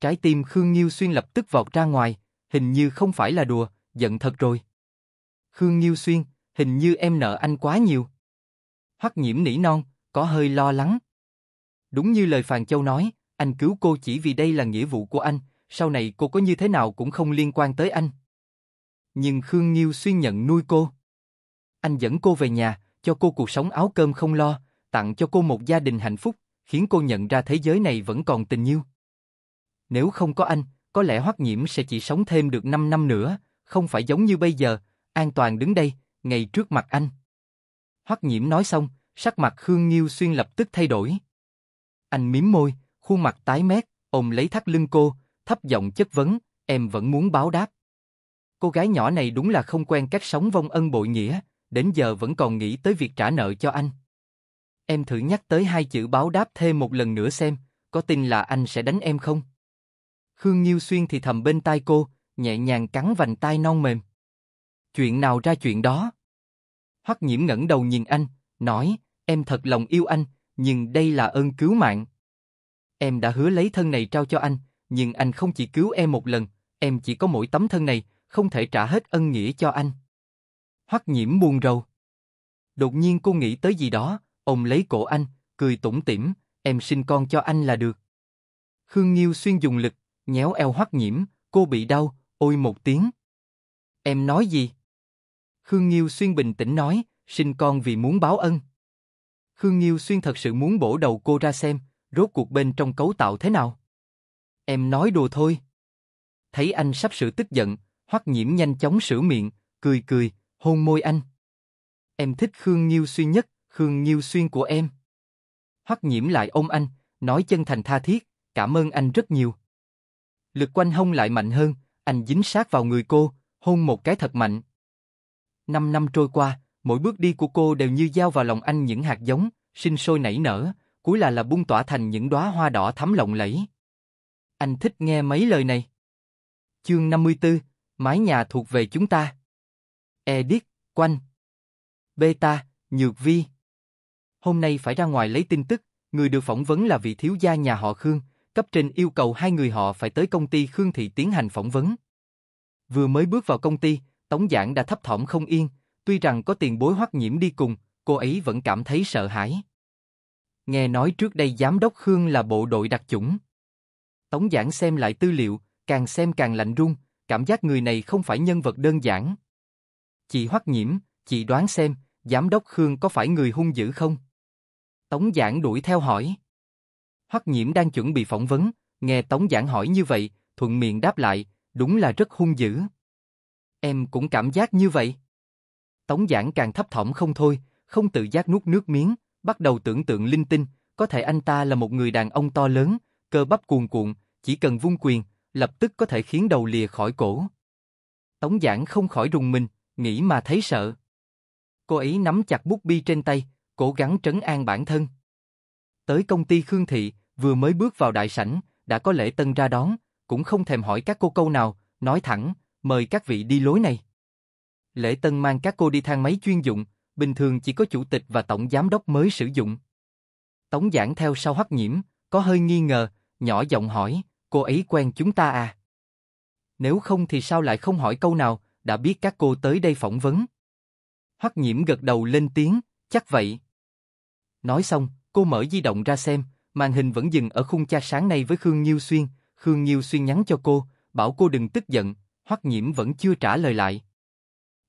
A: Trái tim Khương Nhiêu Xuyên lập tức vọt ra ngoài, hình như không phải là đùa, giận thật rồi. Khương Nhiêu Xuyên, hình như em nợ anh quá nhiều. Hoắc nhiễm nỉ non, có hơi lo lắng. Đúng như lời Phàn Châu nói, anh cứu cô chỉ vì đây là nghĩa vụ của anh, sau này cô có như thế nào cũng không liên quan tới anh nhưng Khương Nhiêu xuyên nhận nuôi cô. Anh dẫn cô về nhà, cho cô cuộc sống áo cơm không lo, tặng cho cô một gia đình hạnh phúc, khiến cô nhận ra thế giới này vẫn còn tình yêu. Nếu không có anh, có lẽ Hoắc Nhiễm sẽ chỉ sống thêm được 5 năm nữa, không phải giống như bây giờ, an toàn đứng đây, ngay trước mặt anh. Hoắc Nhiễm nói xong, sắc mặt Khương Nghiêu xuyên lập tức thay đổi. Anh mím môi, khuôn mặt tái mét, ôm lấy thắt lưng cô, thấp giọng chất vấn, em vẫn muốn báo đáp. Cô gái nhỏ này đúng là không quen cách sống vong ân bội nghĩa, đến giờ vẫn còn nghĩ tới việc trả nợ cho anh. Em thử nhắc tới hai chữ báo đáp thêm một lần nữa xem, có tin là anh sẽ đánh em không? Khương Nhiêu Xuyên thì thầm bên tai cô, nhẹ nhàng cắn vành tai non mềm. Chuyện nào ra chuyện đó? Hoắc nhiễm ngẩng đầu nhìn anh, nói, em thật lòng yêu anh, nhưng đây là ơn cứu mạng. Em đã hứa lấy thân này trao cho anh, nhưng anh không chỉ cứu em một lần, em chỉ có mỗi tấm thân này, không thể trả hết ân nghĩa cho anh. Hoắc nhiễm buồn rầu. Đột nhiên cô nghĩ tới gì đó, ông lấy cổ anh, cười tủm tỉm, em sinh con cho anh là được. Khương Nghiêu xuyên dùng lực, nhéo eo Hoắc nhiễm, cô bị đau, ôi một tiếng. Em nói gì? Khương Nghiêu xuyên bình tĩnh nói, sinh con vì muốn báo ân. Khương Nghiêu xuyên thật sự muốn bổ đầu cô ra xem, rốt cuộc bên trong cấu tạo thế nào. Em nói đùa thôi. Thấy anh sắp sự tức giận, Hoắc Nhiễm nhanh chóng sửa miệng, cười cười, hôn môi anh. Em thích Khương Nhiêu Xuyên nhất, Khương Nhiêu Xuyên của em. Hoắc Nhiễm lại ôm anh, nói chân thành tha thiết, cảm ơn anh rất nhiều. Lực quanh hông lại mạnh hơn, anh dính sát vào người cô, hôn một cái thật mạnh. Năm năm trôi qua, mỗi bước đi của cô đều như giao vào lòng anh những hạt giống, sinh sôi nảy nở, cuối là là bung tỏa thành những đóa hoa đỏ thắm lộng lẫy. Anh thích nghe mấy lời này. Chương 54, mái nhà thuộc về chúng ta. Edith, quanh. Beta, Nhược Vi. Hôm nay phải ra ngoài lấy tin tức, người được phỏng vấn là vị thiếu gia nhà họ Khương, cấp trên yêu cầu hai người họ phải tới công ty Khương Thị tiến hành phỏng vấn. Vừa mới bước vào công ty, Tống Giảng đã thấp thỏm không yên, tuy rằng có tiền bối hoắc nhiễm đi cùng, cô ấy vẫn cảm thấy sợ hãi. Nghe nói trước đây giám đốc Khương là bộ đội đặc chủng. Tống Giảng xem lại tư liệu, càng xem càng lạnh rung cảm giác người này không phải nhân vật đơn giản. Chị Hoắc Nhiễm, chị đoán xem, giám đốc Khương có phải người hung dữ không? Tống Giảng đuổi theo hỏi. Hoắc Nhiễm đang chuẩn bị phỏng vấn, nghe Tống Giảng hỏi như vậy, thuận miệng đáp lại, đúng là rất hung dữ. Em cũng cảm giác như vậy. Tống Giảng càng thấp thỏm không thôi, không tự giác nuốt nước miếng, bắt đầu tưởng tượng linh tinh, có thể anh ta là một người đàn ông to lớn, cơ bắp cuồn cuộn, chỉ cần vung quyền, lập tức có thể khiến đầu lìa khỏi cổ. Tống giảng không khỏi rùng mình, nghĩ mà thấy sợ. Cô ấy nắm chặt bút bi trên tay, cố gắng trấn an bản thân. Tới công ty Khương Thị, vừa mới bước vào đại sảnh, đã có lễ tân ra đón, cũng không thèm hỏi các cô câu nào, nói thẳng, mời các vị đi lối này. Lễ tân mang các cô đi thang máy chuyên dụng, bình thường chỉ có chủ tịch và tổng giám đốc mới sử dụng. Tống giảng theo sau hắc nhiễm, có hơi nghi ngờ, nhỏ giọng hỏi, cô ấy quen chúng ta à? Nếu không thì sao lại không hỏi câu nào, đã biết các cô tới đây phỏng vấn. Hoắc nhiễm gật đầu lên tiếng, chắc vậy. Nói xong, cô mở di động ra xem, màn hình vẫn dừng ở khung cha sáng nay với Khương Nhiêu Xuyên. Khương Nhiêu Xuyên nhắn cho cô, bảo cô đừng tức giận, Hoắc nhiễm vẫn chưa trả lời lại.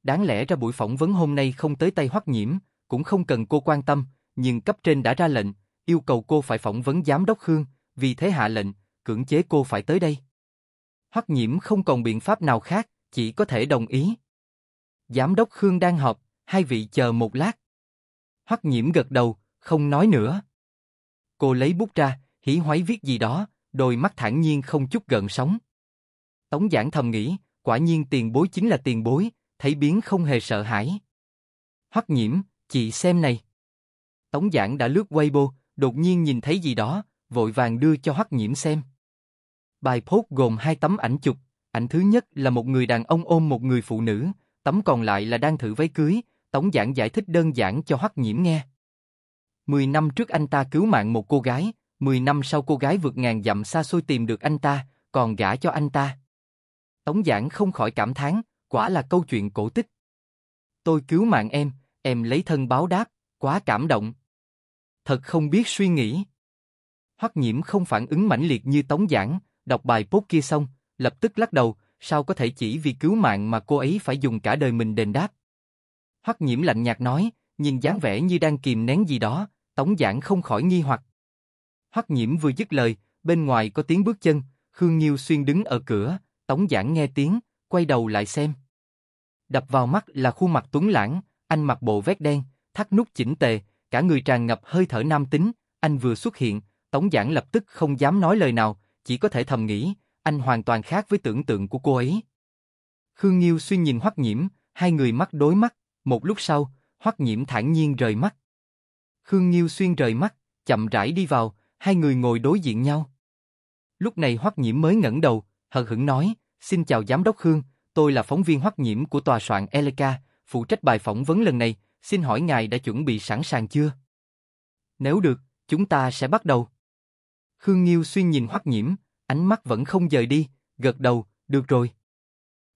A: Đáng lẽ ra buổi phỏng vấn hôm nay không tới tay Hoắc nhiễm, cũng không cần cô quan tâm, nhưng cấp trên đã ra lệnh, yêu cầu cô phải phỏng vấn giám đốc Khương, vì thế hạ lệnh, cưỡng chế cô phải tới đây. Hoắc nhiễm không còn biện pháp nào khác, chỉ có thể đồng ý. Giám đốc Khương đang họp, hai vị chờ một lát. Hoắc nhiễm gật đầu, không nói nữa. Cô lấy bút ra, hỉ hoáy viết gì đó, đôi mắt thản nhiên không chút gần sóng. Tống giảng thầm nghĩ, quả nhiên tiền bối chính là tiền bối, thấy biến không hề sợ hãi. Hoắc nhiễm, chị xem này. Tống giảng đã lướt Weibo, đột nhiên nhìn thấy gì đó, vội vàng đưa cho Hoắc nhiễm xem. Bài post gồm hai tấm ảnh chụp, ảnh thứ nhất là một người đàn ông ôm một người phụ nữ, tấm còn lại là đang thử váy cưới, Tống Giảng giải thích đơn giản cho Hoắc Nhiễm nghe. Mười năm trước anh ta cứu mạng một cô gái, mười năm sau cô gái vượt ngàn dặm xa xôi tìm được anh ta, còn gả cho anh ta. Tống Giảng không khỏi cảm thán, quả là câu chuyện cổ tích. Tôi cứu mạng em, em lấy thân báo đáp, quá cảm động. Thật không biết suy nghĩ. Hoắc Nhiễm không phản ứng mãnh liệt như Tống Giảng, đọc bài post kia xong, lập tức lắc đầu, sao có thể chỉ vì cứu mạng mà cô ấy phải dùng cả đời mình đền đáp. Hoắc nhiễm lạnh nhạt nói, nhìn dáng vẻ như đang kìm nén gì đó, tống giảng không khỏi nghi hoặc. Hoắc nhiễm vừa dứt lời, bên ngoài có tiếng bước chân, Khương Nhiêu xuyên đứng ở cửa, tống giảng nghe tiếng, quay đầu lại xem. Đập vào mắt là khuôn mặt tuấn lãng, anh mặc bộ vest đen, thắt nút chỉnh tề, cả người tràn ngập hơi thở nam tính, anh vừa xuất hiện, tống giảng lập tức không dám nói lời nào, chỉ có thể thầm nghĩ, anh hoàn toàn khác với tưởng tượng của cô ấy. Khương Nghiêu xuyên nhìn Hoắc Nhiễm, hai người mắt đối mắt, một lúc sau, Hoắc Nhiễm thản nhiên rời mắt. Khương Nghiêu xuyên rời mắt, chậm rãi đi vào, hai người ngồi đối diện nhau. Lúc này Hoắc Nhiễm mới ngẩng đầu, hờ hững nói, xin chào Giám đốc Khương, tôi là phóng viên Hoắc Nhiễm của tòa soạn Eleka, phụ trách bài phỏng vấn lần này, xin hỏi ngài đã chuẩn bị sẵn sàng chưa? Nếu được, chúng ta sẽ bắt đầu. Khương Nghiêu xuyên nhìn Hoắc Nhiễm, ánh mắt vẫn không rời đi, gật đầu, được rồi.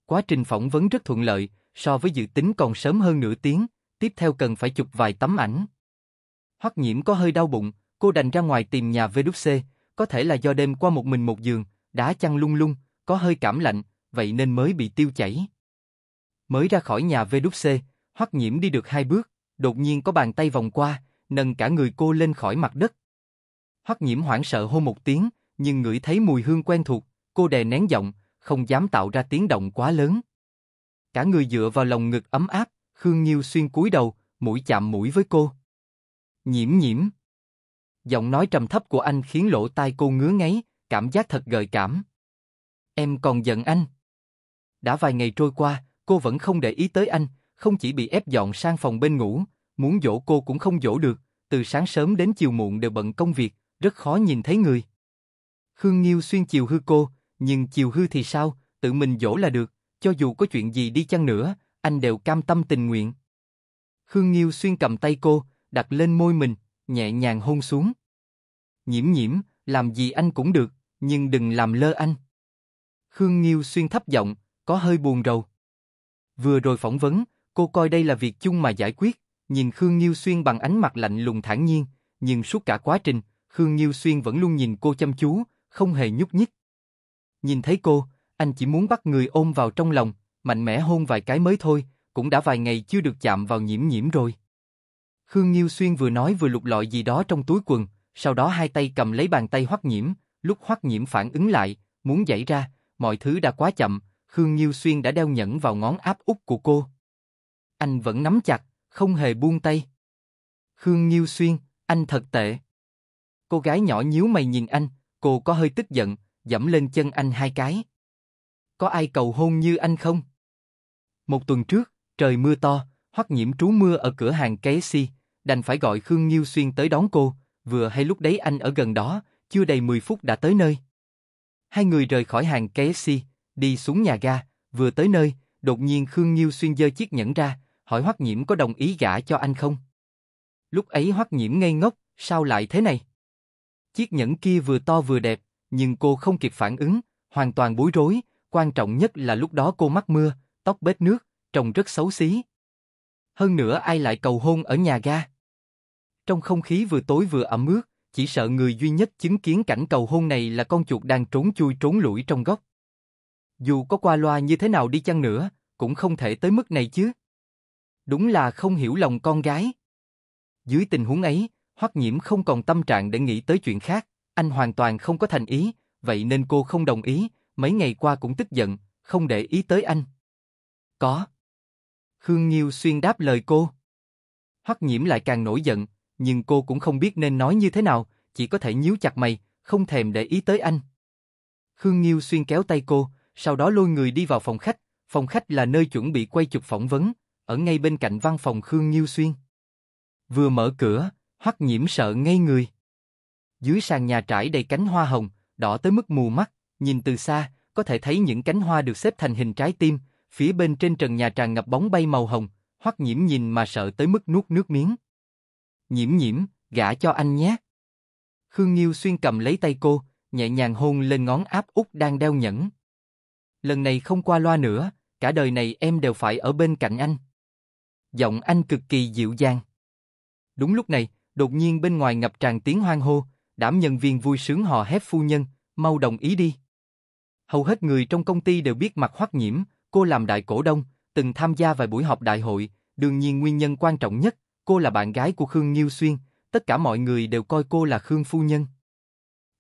A: Quá trình phỏng vấn rất thuận lợi, so với dự tính còn sớm hơn nửa tiếng, tiếp theo cần phải chụp vài tấm ảnh. Hoắc Nhiễm có hơi đau bụng, cô đành ra ngoài tìm nhà C. có thể là do đêm qua một mình một giường, đá chăn lung lung, có hơi cảm lạnh, vậy nên mới bị tiêu chảy. Mới ra khỏi nhà C, Hoắc Nhiễm đi được hai bước, đột nhiên có bàn tay vòng qua, nâng cả người cô lên khỏi mặt đất. Hoắc nhiễm hoảng sợ hô một tiếng, nhưng ngửi thấy mùi hương quen thuộc, cô đè nén giọng, không dám tạo ra tiếng động quá lớn. Cả người dựa vào lòng ngực ấm áp, Khương Nhiêu xuyên cúi đầu, mũi chạm mũi với cô. Nhiễm nhiễm. Giọng nói trầm thấp của anh khiến lỗ tai cô ngứa ngáy, cảm giác thật gợi cảm. Em còn giận anh. Đã vài ngày trôi qua, cô vẫn không để ý tới anh, không chỉ bị ép dọn sang phòng bên ngủ, muốn dỗ cô cũng không dỗ được, từ sáng sớm đến chiều muộn đều bận công việc, rất khó nhìn thấy người. Khương Nghiêu xuyên chiều hư cô, nhưng chiều hư thì sao, tự mình dỗ là được, cho dù có chuyện gì đi chăng nữa, anh đều cam tâm tình nguyện. Khương Nghiêu xuyên cầm tay cô, đặt lên môi mình, nhẹ nhàng hôn xuống. Nhiễm nhiễm, làm gì anh cũng được, nhưng đừng làm lơ anh. Khương Nghiêu xuyên thấp giọng, có hơi buồn rầu. Vừa rồi phỏng vấn, cô coi đây là việc chung mà giải quyết, nhìn Khương Nghiêu xuyên bằng ánh mặt lạnh lùng thản nhiên, nhưng suốt cả quá trình, Khương Nhiêu Xuyên vẫn luôn nhìn cô chăm chú, không hề nhúc nhích. Nhìn thấy cô, anh chỉ muốn bắt người ôm vào trong lòng, mạnh mẽ hôn vài cái mới thôi, cũng đã vài ngày chưa được chạm vào nhiễm nhiễm rồi. Khương Nhiêu Xuyên vừa nói vừa lục lọi gì đó trong túi quần, sau đó hai tay cầm lấy bàn tay hoắc nhiễm, lúc hoắc nhiễm phản ứng lại, muốn dậy ra, mọi thứ đã quá chậm, Khương Nhiêu Xuyên đã đeo nhẫn vào ngón áp út của cô. Anh vẫn nắm chặt, không hề buông tay. Khương Nhiêu Xuyên, anh thật tệ. Cô gái nhỏ nhíu mày nhìn anh, cô có hơi tức giận, dẫm lên chân anh hai cái. Có ai cầu hôn như anh không? Một tuần trước, trời mưa to, Hoắc Nhiễm trú mưa ở cửa hàng KFC, đành phải gọi Khương Nhiêu Xuyên tới đón cô, vừa hay lúc đấy anh ở gần đó, chưa đầy 10 phút đã tới nơi. Hai người rời khỏi hàng KFC, đi xuống nhà ga, vừa tới nơi, đột nhiên Khương Nhiêu Xuyên giơ chiếc nhẫn ra, hỏi Hoắc Nhiễm có đồng ý gả cho anh không. Lúc ấy Hoắc Nhiễm ngây ngốc, sao lại thế này? Chiếc nhẫn kia vừa to vừa đẹp, nhưng cô không kịp phản ứng, hoàn toàn bối rối, quan trọng nhất là lúc đó cô mắc mưa, tóc bết nước, trông rất xấu xí. Hơn nữa ai lại cầu hôn ở nhà ga? Trong không khí vừa tối vừa ẩm ướt, chỉ sợ người duy nhất chứng kiến cảnh cầu hôn này là con chuột đang trốn chui trốn lủi trong góc. Dù có qua loa như thế nào đi chăng nữa, cũng không thể tới mức này chứ. Đúng là không hiểu lòng con gái. Dưới tình huống ấy, Hoắc Nhiễm không còn tâm trạng để nghĩ tới chuyện khác, anh hoàn toàn không có thành ý, vậy nên cô không đồng ý, mấy ngày qua cũng tức giận, không để ý tới anh. Có. Khương Nhiêu xuyên đáp lời cô. Hoắc Nhiễm lại càng nổi giận, nhưng cô cũng không biết nên nói như thế nào, chỉ có thể nhíu chặt mày, không thèm để ý tới anh. Khương Nhiêu xuyên kéo tay cô, sau đó lôi người đi vào phòng khách, phòng khách là nơi chuẩn bị quay chụp phỏng vấn, ở ngay bên cạnh văn phòng Khương Nhiêu xuyên. Vừa mở cửa, Hắc Nhiễm sợ ngây người. Dưới sàn nhà trải đầy cánh hoa hồng, đỏ tới mức mù mắt, nhìn từ xa, có thể thấy những cánh hoa được xếp thành hình trái tim, phía bên trên trần nhà tràn ngập bóng bay màu hồng, Hoắc Nhiễm nhìn mà sợ tới mức nuốt nước miếng. Nhiễm Nhiễm, gả cho anh nhé. Khương Nghiêu xuyên cầm lấy tay cô, nhẹ nhàng hôn lên ngón áp út đang đeo nhẫn. Lần này không qua loa nữa, cả đời này em đều phải ở bên cạnh anh. Giọng anh cực kỳ dịu dàng. Đúng lúc này, Đột nhiên bên ngoài ngập tràn tiếng hoang hô, đảm nhân viên vui sướng hò hét phu nhân, mau đồng ý đi. Hầu hết người trong công ty đều biết mặt hoắc nhiễm, cô làm đại cổ đông, từng tham gia vài buổi họp đại hội, đương nhiên nguyên nhân quan trọng nhất, cô là bạn gái của Khương Nhiêu Xuyên, tất cả mọi người đều coi cô là Khương Phu Nhân.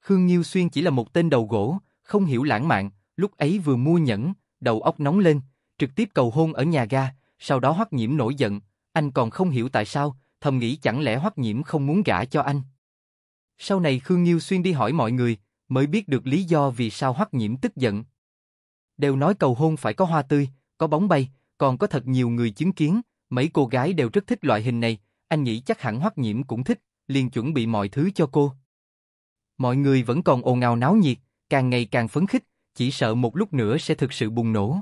A: Khương Nhiêu Xuyên chỉ là một tên đầu gỗ, không hiểu lãng mạn, lúc ấy vừa mua nhẫn, đầu óc nóng lên, trực tiếp cầu hôn ở nhà ga, sau đó hoắc nhiễm nổi giận, anh còn không hiểu tại sao, thầm nghĩ chẳng lẽ Hoắc Nhiễm không muốn gả cho anh. Sau này Khương Nhiêu Xuyên đi hỏi mọi người, mới biết được lý do vì sao Hoắc Nhiễm tức giận. Đều nói cầu hôn phải có hoa tươi, có bóng bay, còn có thật nhiều người chứng kiến, mấy cô gái đều rất thích loại hình này, anh nghĩ chắc hẳn Hoắc Nhiễm cũng thích, liền chuẩn bị mọi thứ cho cô. Mọi người vẫn còn ồn ào náo nhiệt, càng ngày càng phấn khích, chỉ sợ một lúc nữa sẽ thực sự bùng nổ.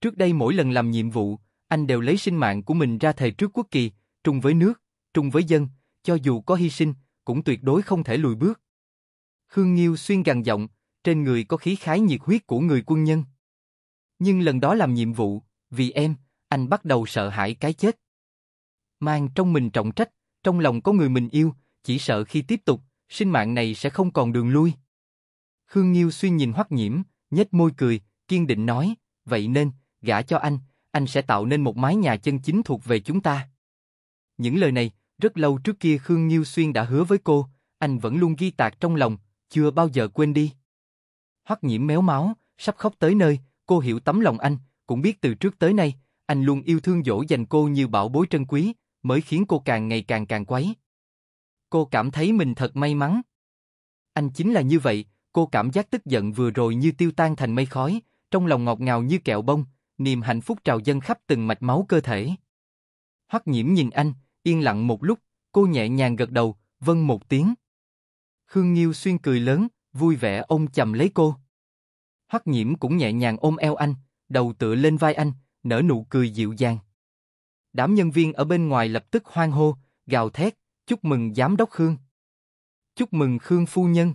A: Trước đây mỗi lần làm nhiệm vụ, anh đều lấy sinh mạng của mình ra thề trước quốc kỳ, trung với nước, trung với dân, cho dù có hy sinh, cũng tuyệt đối không thể lùi bước. Khương Nghiêu xuyên gằn giọng, trên người có khí khái nhiệt huyết của người quân nhân. Nhưng lần đó làm nhiệm vụ, vì em, anh bắt đầu sợ hãi cái chết. Mang trong mình trọng trách, trong lòng có người mình yêu, chỉ sợ khi tiếp tục, sinh mạng này sẽ không còn đường lui. Khương Nghiêu xuyên nhìn Hoắc Nhiễm, nhếch môi cười, kiên định nói, vậy nên, gả cho anh, anh sẽ tạo nên một mái nhà chân chính thuộc về chúng ta. Những lời này, rất lâu trước kia Khương Nhiêu Xuyên đã hứa với cô, anh vẫn luôn ghi tạc trong lòng, chưa bao giờ quên đi. Hoắc nhiễm méo máu, sắp khóc tới nơi, cô hiểu tấm lòng anh, cũng biết từ trước tới nay, anh luôn yêu thương dỗ dành cô như bảo bối trân quý, mới khiến cô càng ngày càng càng quấy. Cô cảm thấy mình thật may mắn. Anh chính là như vậy, cô cảm giác tức giận vừa rồi như tiêu tan thành mây khói, trong lòng ngọt ngào như kẹo bông, niềm hạnh phúc trào dâng khắp từng mạch máu cơ thể. Hoắc Nhiễm nhìn anh, Yên lặng một lúc, cô nhẹ nhàng gật đầu, vâng một tiếng. Khương Nghiêu xuyên cười lớn, vui vẻ ôm chầm lấy cô. Hắc Nhiễm cũng nhẹ nhàng ôm eo anh, đầu tựa lên vai anh, nở nụ cười dịu dàng. Đám nhân viên ở bên ngoài lập tức hoan hô, gào thét, chúc mừng giám đốc Khương. Chúc mừng Khương phu nhân.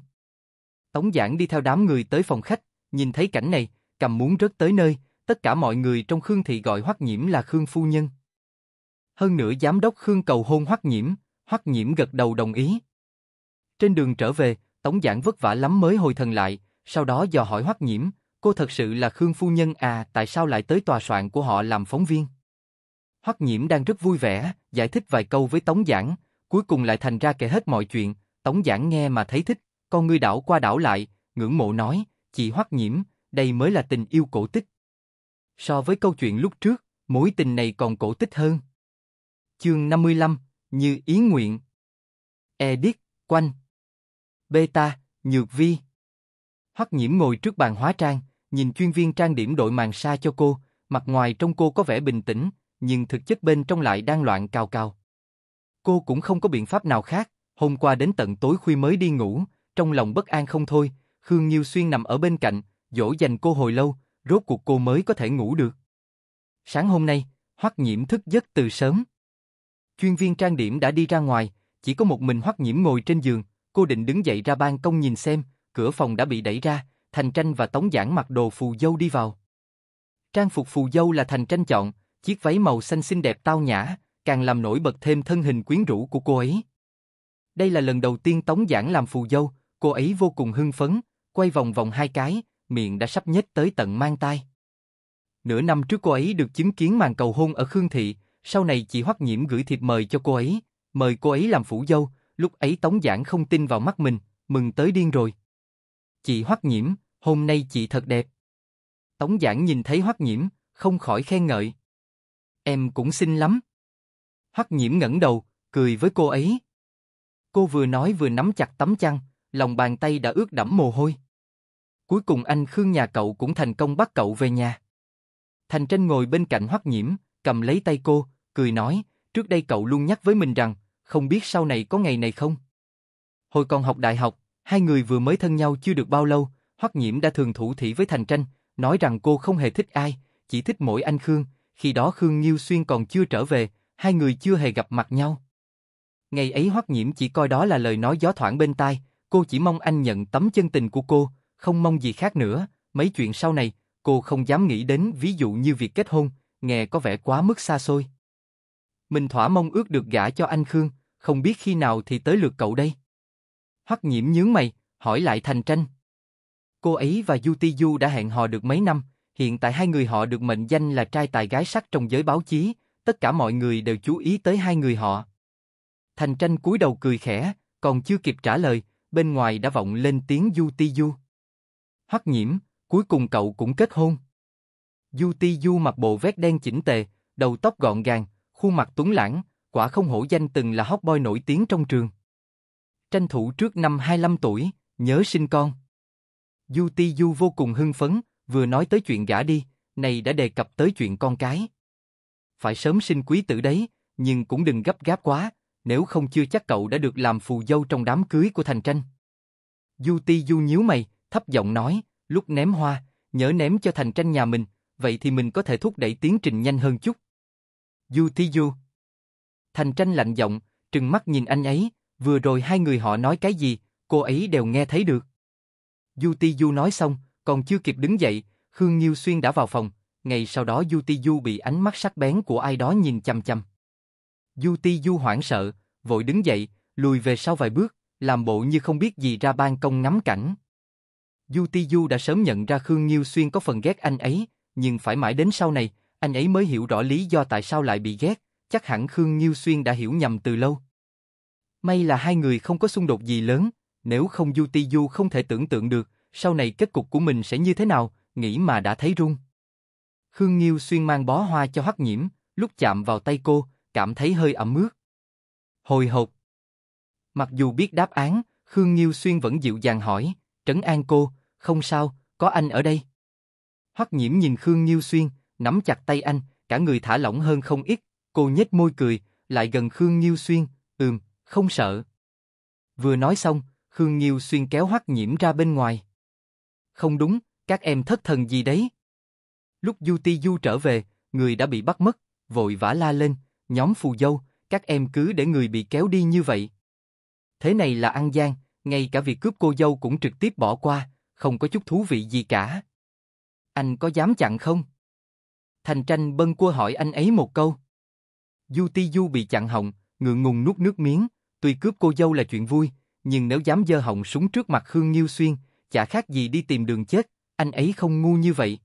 A: Tống giảng đi theo đám người tới phòng khách, nhìn thấy cảnh này, cầm muốn rớt tới nơi, tất cả mọi người trong Khương thị gọi Hoắc Nhiễm là Khương phu nhân. Hơn nữa giám đốc Khương cầu hôn Hoắc Nhiễm, Hoắc Nhiễm gật đầu đồng ý. Trên đường trở về, Tống giản vất vả lắm mới hồi thần lại, sau đó dò hỏi Hoắc Nhiễm, cô thật sự là Khương Phu Nhân à, tại sao lại tới tòa soạn của họ làm phóng viên? Hoắc Nhiễm đang rất vui vẻ, giải thích vài câu với Tống giản, cuối cùng lại thành ra kể hết mọi chuyện, Tống giản nghe mà thấy thích, con ngươi đảo qua đảo lại, ngưỡng mộ nói, chị Hoắc Nhiễm, đây mới là tình yêu cổ tích. So với câu chuyện lúc trước, mối tình này còn cổ tích hơn chương 55, như ý nguyện. Edit, quanh. Beta, nhược vi. Hoắc nhiễm ngồi trước bàn hóa trang, nhìn chuyên viên trang điểm đội màn xa cho cô, mặt ngoài trong cô có vẻ bình tĩnh, nhưng thực chất bên trong lại đang loạn cao cao. Cô cũng không có biện pháp nào khác, hôm qua đến tận tối khuya mới đi ngủ, trong lòng bất an không thôi, Khương Nhiêu Xuyên nằm ở bên cạnh, dỗ dành cô hồi lâu, rốt cuộc cô mới có thể ngủ được. Sáng hôm nay, Hoắc Nhiễm thức giấc từ sớm. Chuyên viên trang điểm đã đi ra ngoài, chỉ có một mình Hoắc Nhiễm ngồi trên giường, cô định đứng dậy ra ban công nhìn xem, cửa phòng đã bị đẩy ra, Thành Tranh và Tống Giản mặc đồ phù dâu đi vào. Trang phục phù dâu là Thành Tranh chọn, chiếc váy màu xanh xinh đẹp tao nhã, càng làm nổi bật thêm thân hình quyến rũ của cô ấy. Đây là lần đầu tiên Tống Giản làm phù dâu, cô ấy vô cùng hưng phấn, quay vòng vòng hai cái, miệng đã sắp nhếch tới tận mang tai. Nửa năm trước cô ấy được chứng kiến màn cầu hôn ở Khương Thị, sau này chị Hoắc Nhiễm gửi thiệp mời cho cô ấy, mời cô ấy làm phủ dâu, lúc ấy Tống Giảng không tin vào mắt mình, mừng tới điên rồi. Chị Hoắc Nhiễm, hôm nay chị thật đẹp. Tống Giảng nhìn thấy Hoắc Nhiễm, không khỏi khen ngợi. Em cũng xinh lắm. Hoắc Nhiễm ngẩng đầu, cười với cô ấy. Cô vừa nói vừa nắm chặt tấm chăn, lòng bàn tay đã ướt đẫm mồ hôi. Cuối cùng anh Khương nhà cậu cũng thành công bắt cậu về nhà. Thành Tranh ngồi bên cạnh Hoắc Nhiễm, cầm lấy tay cô, cười nói, trước đây cậu luôn nhắc với mình rằng, không biết sau này có ngày này không. Hồi còn học đại học, hai người vừa mới thân nhau chưa được bao lâu, Hoắc Nhiễm đã thường thủ thị với Thành Tranh, nói rằng cô không hề thích ai, chỉ thích mỗi anh Khương, khi đó Khương Nghiêu Xuyên còn chưa trở về, hai người chưa hề gặp mặt nhau. Ngày ấy Hoắc Nhiễm chỉ coi đó là lời nói gió thoảng bên tai, cô chỉ mong anh nhận tấm chân tình của cô, không mong gì khác nữa, mấy chuyện sau này, cô không dám nghĩ đến ví dụ như việc kết hôn, nghe có vẻ quá mức xa xôi. Mình thỏa mong ước được gả cho anh Khương, không biết khi nào thì tới lượt cậu đây. Hoắc nhiễm nhướng mày, hỏi lại Thành Tranh. Cô ấy và Du Ti Du đã hẹn hò được mấy năm, hiện tại hai người họ được mệnh danh là trai tài gái sắc trong giới báo chí, tất cả mọi người đều chú ý tới hai người họ. Thành Tranh cúi đầu cười khẽ, còn chưa kịp trả lời, bên ngoài đã vọng lên tiếng Du Ti Du. Hoắc nhiễm, cuối cùng cậu cũng kết hôn. Du Ti Du mặc bộ vest đen chỉnh tề, đầu tóc gọn gàng, khuôn mặt tuấn lãng, quả không hổ danh từng là hot boy nổi tiếng trong trường. Tranh thủ trước năm 25 tuổi, nhớ sinh con. Du Ti Du vô cùng hưng phấn, vừa nói tới chuyện gả đi, này đã đề cập tới chuyện con cái. Phải sớm sinh quý tử đấy, nhưng cũng đừng gấp gáp quá, nếu không chưa chắc cậu đã được làm phù dâu trong đám cưới của Thành Tranh. Du Ti Du nhíu mày, thấp giọng nói, lúc ném hoa, nhớ ném cho Thành Tranh nhà mình, vậy thì mình có thể thúc đẩy tiến trình nhanh hơn chút. Du Thi Du. Thành tranh lạnh giọng, trừng mắt nhìn anh ấy, vừa rồi hai người họ nói cái gì, cô ấy đều nghe thấy được. Du Ti Du nói xong, còn chưa kịp đứng dậy, Khương Nhiêu Xuyên đã vào phòng, ngày sau đó Du Ti Du bị ánh mắt sắc bén của ai đó nhìn chăm chăm. Du Ti Du hoảng sợ, vội đứng dậy, lùi về sau vài bước, làm bộ như không biết gì ra ban công ngắm cảnh. Du Ti Du đã sớm nhận ra Khương Nhiêu Xuyên có phần ghét anh ấy, nhưng phải mãi đến sau này, anh ấy mới hiểu rõ lý do tại sao lại bị ghét, chắc hẳn Khương Nhiêu Xuyên đã hiểu nhầm từ lâu. May là hai người không có xung đột gì lớn, nếu không Du Ti Du không thể tưởng tượng được, sau này kết cục của mình sẽ như thế nào, nghĩ mà đã thấy run. Khương Nhiêu Xuyên mang bó hoa cho Hoắc Nhiễm, lúc chạm vào tay cô, cảm thấy hơi ẩm ướt. Hồi hộp. Mặc dù biết đáp án, Khương Nhiêu Xuyên vẫn dịu dàng hỏi, trấn an cô, không sao, có anh ở đây. Hoắc Nhiễm nhìn Khương Nhiêu Xuyên, nắm chặt tay anh, cả người thả lỏng hơn không ít, cô nhếch môi cười, lại gần Khương Nhiêu Xuyên, ừm, không sợ. Vừa nói xong, Khương Nhiêu Xuyên kéo hoắc nhiễm ra bên ngoài. Không đúng, các em thất thần gì đấy? Lúc Du Ti Du trở về, người đã bị bắt mất, vội vã la lên, nhóm phù dâu, các em cứ để người bị kéo đi như vậy. Thế này là ăn gian, ngay cả việc cướp cô dâu cũng trực tiếp bỏ qua, không có chút thú vị gì cả. Anh có dám chặn không? Thành tranh bân cua hỏi anh ấy một câu. Du Ti Du bị chặn họng, ngượng ngùng nuốt nước miếng, tuy cướp cô dâu là chuyện vui, nhưng nếu dám dơ họng súng trước mặt Khương Nghiêu Xuyên, chả khác gì đi tìm đường chết, anh ấy không ngu như vậy.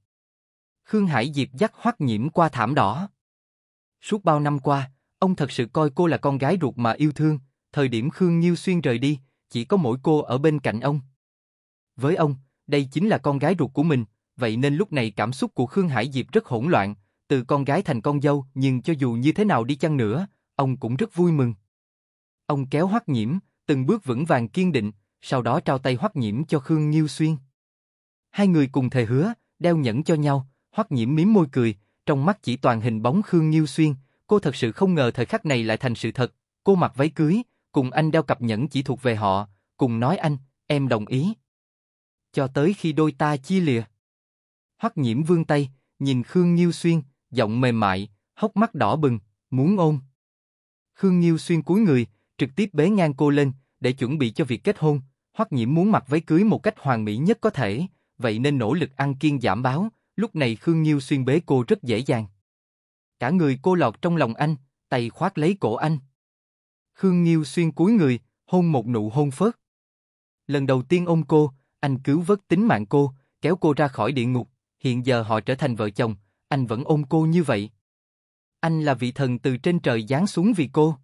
A: Khương Hải Diệp dắt hoắc nhiễm qua thảm đỏ. Suốt bao năm qua, ông thật sự coi cô là con gái ruột mà yêu thương, thời điểm Khương Nghiêu Xuyên rời đi, chỉ có mỗi cô ở bên cạnh ông. Với ông, đây chính là con gái ruột của mình, vậy nên lúc này cảm xúc của Khương Hải Diệp rất hỗn loạn, từ con gái thành con dâu, nhưng cho dù như thế nào đi chăng nữa, ông cũng rất vui mừng. Ông kéo Hoắc Nhiễm, từng bước vững vàng kiên định, sau đó trao tay Hoắc Nhiễm cho Khương Nghiêu Xuyên. Hai người cùng thề hứa, đeo nhẫn cho nhau, Hoắc Nhiễm mím môi cười, trong mắt chỉ toàn hình bóng Khương Nghiêu Xuyên, cô thật sự không ngờ thời khắc này lại thành sự thật, cô mặc váy cưới, cùng anh đeo cặp nhẫn chỉ thuộc về họ, cùng nói anh, em đồng ý. Cho tới khi đôi ta chia lìa. Hắc Nhiễm vươn tay, nhìn Khương Nhiêu Xuyên, giọng mềm mại, hốc mắt đỏ bừng, muốn ôm. Khương Nhiêu Xuyên cúi người, trực tiếp bế ngang cô lên, để chuẩn bị cho việc kết hôn. Hoắc Nhiễm muốn mặc váy cưới một cách hoàn mỹ nhất có thể, vậy nên nỗ lực ăn kiêng giảm báo, lúc này Khương Nhiêu Xuyên bế cô rất dễ dàng. Cả người cô lọt trong lòng anh, tay khoác lấy cổ anh. Khương Nhiêu Xuyên cúi người, hôn một nụ hôn phớt. Lần đầu tiên ôm cô, anh cứu vớt tính mạng cô, kéo cô ra khỏi địa ngục, hiện giờ họ trở thành vợ chồng, anh vẫn ôm cô như vậy. Anh là vị thần từ trên trời giáng xuống vì cô.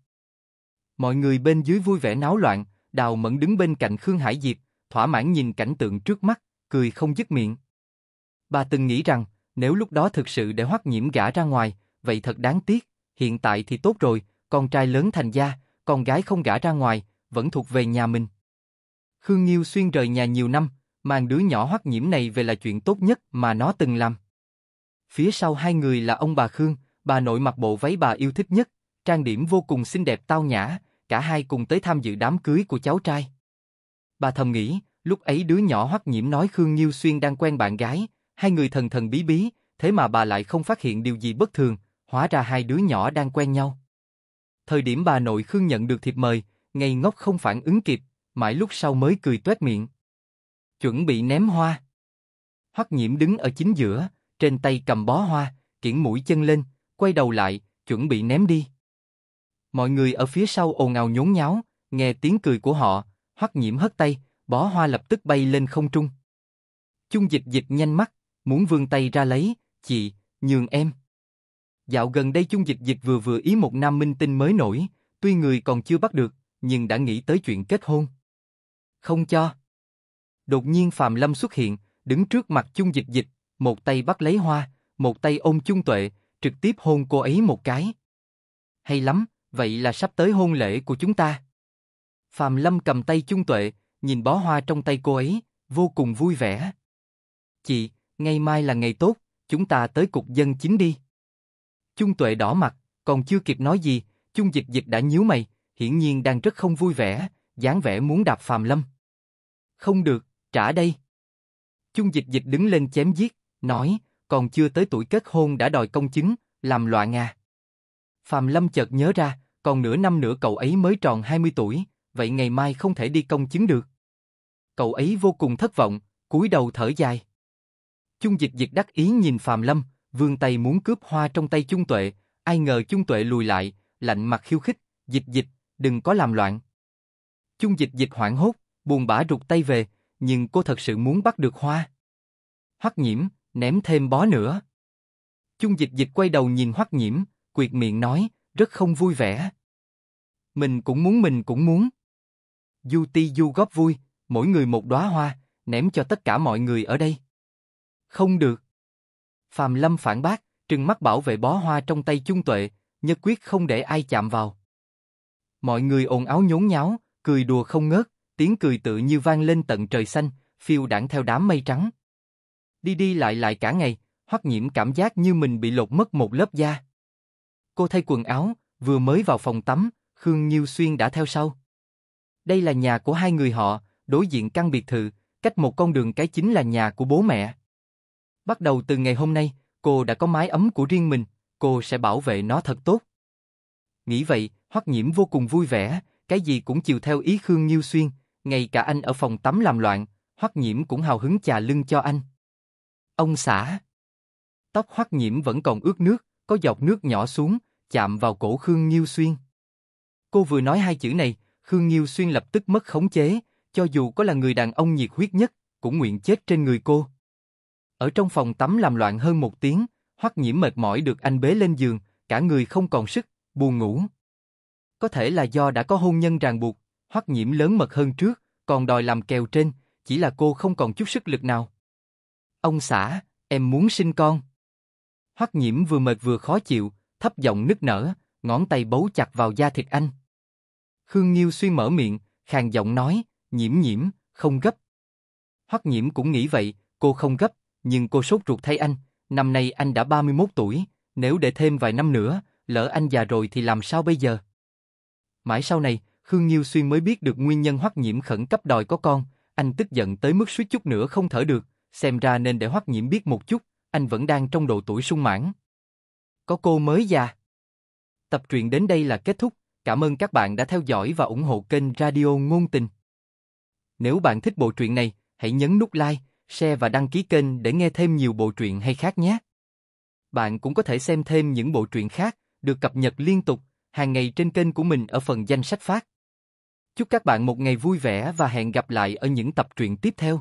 A: Mọi người bên dưới vui vẻ náo loạn, Đào Mẫn đứng bên cạnh Khương Hải Diệp, thỏa mãn nhìn cảnh tượng trước mắt, cười không dứt miệng. Bà từng nghĩ rằng, nếu lúc đó thực sự để hoắc nhiễm gã ra ngoài, vậy thật đáng tiếc, hiện tại thì tốt rồi, con trai lớn thành gia, con gái không gã ra ngoài, vẫn thuộc về nhà mình. Khương Nghiêu xuyên rời nhà nhiều năm, mang đứa nhỏ hoắc nhiễm này về là chuyện tốt nhất mà nó từng làm. Phía sau hai người là ông bà Khương, bà nội mặc bộ váy bà yêu thích nhất, trang điểm vô cùng xinh đẹp tao nhã, cả hai cùng tới tham dự đám cưới của cháu trai. Bà thầm nghĩ, lúc ấy đứa nhỏ hoắc nhiễm nói Khương Nhiêu Xuyên đang quen bạn gái, hai người thần thần bí bí, thế mà bà lại không phát hiện điều gì bất thường, hóa ra hai đứa nhỏ đang quen nhau. Thời điểm bà nội Khương nhận được thiệp mời, ngây ngốc không phản ứng kịp, mãi lúc sau mới cười tuét miệng chuẩn bị ném hoa. Hoắc Nhiễm đứng ở chính giữa, trên tay cầm bó hoa, kiển mũi chân lên, quay đầu lại, chuẩn bị ném đi. Mọi người ở phía sau ồn ào nhốn nháo, nghe tiếng cười của họ, Hoắc Nhiễm hất tay, bó hoa lập tức bay lên không trung. Chung Dịch Dịch nhanh mắt, muốn vươn tay ra lấy, chị, nhường em. Dạo gần đây Chung Dịch Dịch vừa vừa ý một nam minh tinh mới nổi, tuy người còn chưa bắt được, nhưng đã nghĩ tới chuyện kết hôn. Không cho. Đột nhiên Phạm Lâm xuất hiện, đứng trước mặt Chung Dịch Dịch, một tay bắt lấy hoa, một tay ôm Chung Tuệ, trực tiếp hôn cô ấy một cái. Hay lắm, vậy là sắp tới hôn lễ của chúng ta. Phạm Lâm cầm tay Chung Tuệ, nhìn bó hoa trong tay cô ấy, vô cùng vui vẻ. Chị, ngày mai là ngày tốt, chúng ta tới cục dân chính đi. Chung Tuệ đỏ mặt, còn chưa kịp nói gì, Chung Dịch Dịch đã nhíu mày, hiển nhiên đang rất không vui vẻ, dáng vẻ muốn đạp Phạm Lâm. Không được, trả đây. Chung dịch dịch đứng lên chém giết, nói, còn chưa tới tuổi kết hôn đã đòi công chứng, làm loạn à. Phạm Lâm chợt nhớ ra, còn nửa năm nữa cậu ấy mới tròn 20 tuổi, vậy ngày mai không thể đi công chứng được. Cậu ấy vô cùng thất vọng, cúi đầu thở dài. Chung dịch dịch đắc ý nhìn Phạm Lâm, vươn tay muốn cướp hoa trong tay Chung Tuệ, ai ngờ Chung Tuệ lùi lại, lạnh mặt khiêu khích, dịch dịch, đừng có làm loạn. Chung dịch dịch hoảng hốt, buồn bã rụt tay về, nhưng cô thật sự muốn bắt được hoa. Hoắc Nhiễm, ném thêm bó nữa. Chung dịch dịch quay đầu nhìn Hoắc Nhiễm, quyệt miệng nói, rất không vui vẻ. Mình cũng muốn mình cũng muốn. Du ti du góp vui, mỗi người một đóa hoa, ném cho tất cả mọi người ở đây. Không được. Phạm Lâm phản bác, trừng mắt bảo vệ bó hoa trong tay Chung Tuệ, nhất quyết không để ai chạm vào. Mọi người ồn áo nhốn nháo, cười đùa không ngớt tiếng cười tự như vang lên tận trời xanh, phiêu đảng theo đám mây trắng. Đi đi lại lại cả ngày, hoắc nhiễm cảm giác như mình bị lột mất một lớp da. Cô thay quần áo, vừa mới vào phòng tắm, Khương Nhiêu Xuyên đã theo sau. Đây là nhà của hai người họ, đối diện căn biệt thự, cách một con đường cái chính là nhà của bố mẹ. Bắt đầu từ ngày hôm nay, cô đã có mái ấm của riêng mình, cô sẽ bảo vệ nó thật tốt. Nghĩ vậy, Hoắc Nhiễm vô cùng vui vẻ, cái gì cũng chiều theo ý Khương Nhiêu Xuyên, ngay cả anh ở phòng tắm làm loạn, Hoắc Nhiễm cũng hào hứng chà lưng cho anh. Ông xã. Tóc Hoắc Nhiễm vẫn còn ướt nước, có giọt nước nhỏ xuống, chạm vào cổ Khương Nhiêu Xuyên. Cô vừa nói hai chữ này, Khương Nhiêu Xuyên lập tức mất khống chế, cho dù có là người đàn ông nhiệt huyết nhất, cũng nguyện chết trên người cô. Ở trong phòng tắm làm loạn hơn một tiếng, Hoắc Nhiễm mệt mỏi được anh bế lên giường, cả người không còn sức, buồn ngủ. Có thể là do đã có hôn nhân ràng buộc, Hoắc Nhiễm lớn mật hơn trước, còn đòi làm kèo trên, chỉ là cô không còn chút sức lực nào. Ông xã, em muốn sinh con. Hoắc Nhiễm vừa mệt vừa khó chịu, thấp giọng nức nở, ngón tay bấu chặt vào da thịt anh. Khương Nghiêu suy mở miệng, khàn giọng nói, Nhiễm Nhiễm, không gấp. Hoắc Nhiễm cũng nghĩ vậy, cô không gấp, nhưng cô sốt ruột thay anh, năm nay anh đã 31 tuổi, nếu để thêm vài năm nữa, lỡ anh già rồi thì làm sao bây giờ? Mãi sau này, Khương Nhiêu Xuyên mới biết được nguyên nhân hoắc nhiễm khẩn cấp đòi có con, anh tức giận tới mức suýt chút nữa không thở được, xem ra nên để hoắc nhiễm biết một chút, anh vẫn đang trong độ tuổi sung mãn. Có cô mới già. Tập truyện đến đây là kết thúc, cảm ơn các bạn đã theo dõi và ủng hộ kênh Radio Ngôn Tình. Nếu bạn thích bộ truyện này, hãy nhấn nút like, share và đăng ký kênh để nghe thêm nhiều bộ truyện hay khác nhé. Bạn cũng có thể xem thêm những bộ truyện khác được cập nhật liên tục hàng ngày trên kênh của mình ở phần danh sách phát. Chúc các bạn một ngày vui vẻ và hẹn gặp lại ở những tập truyện tiếp theo.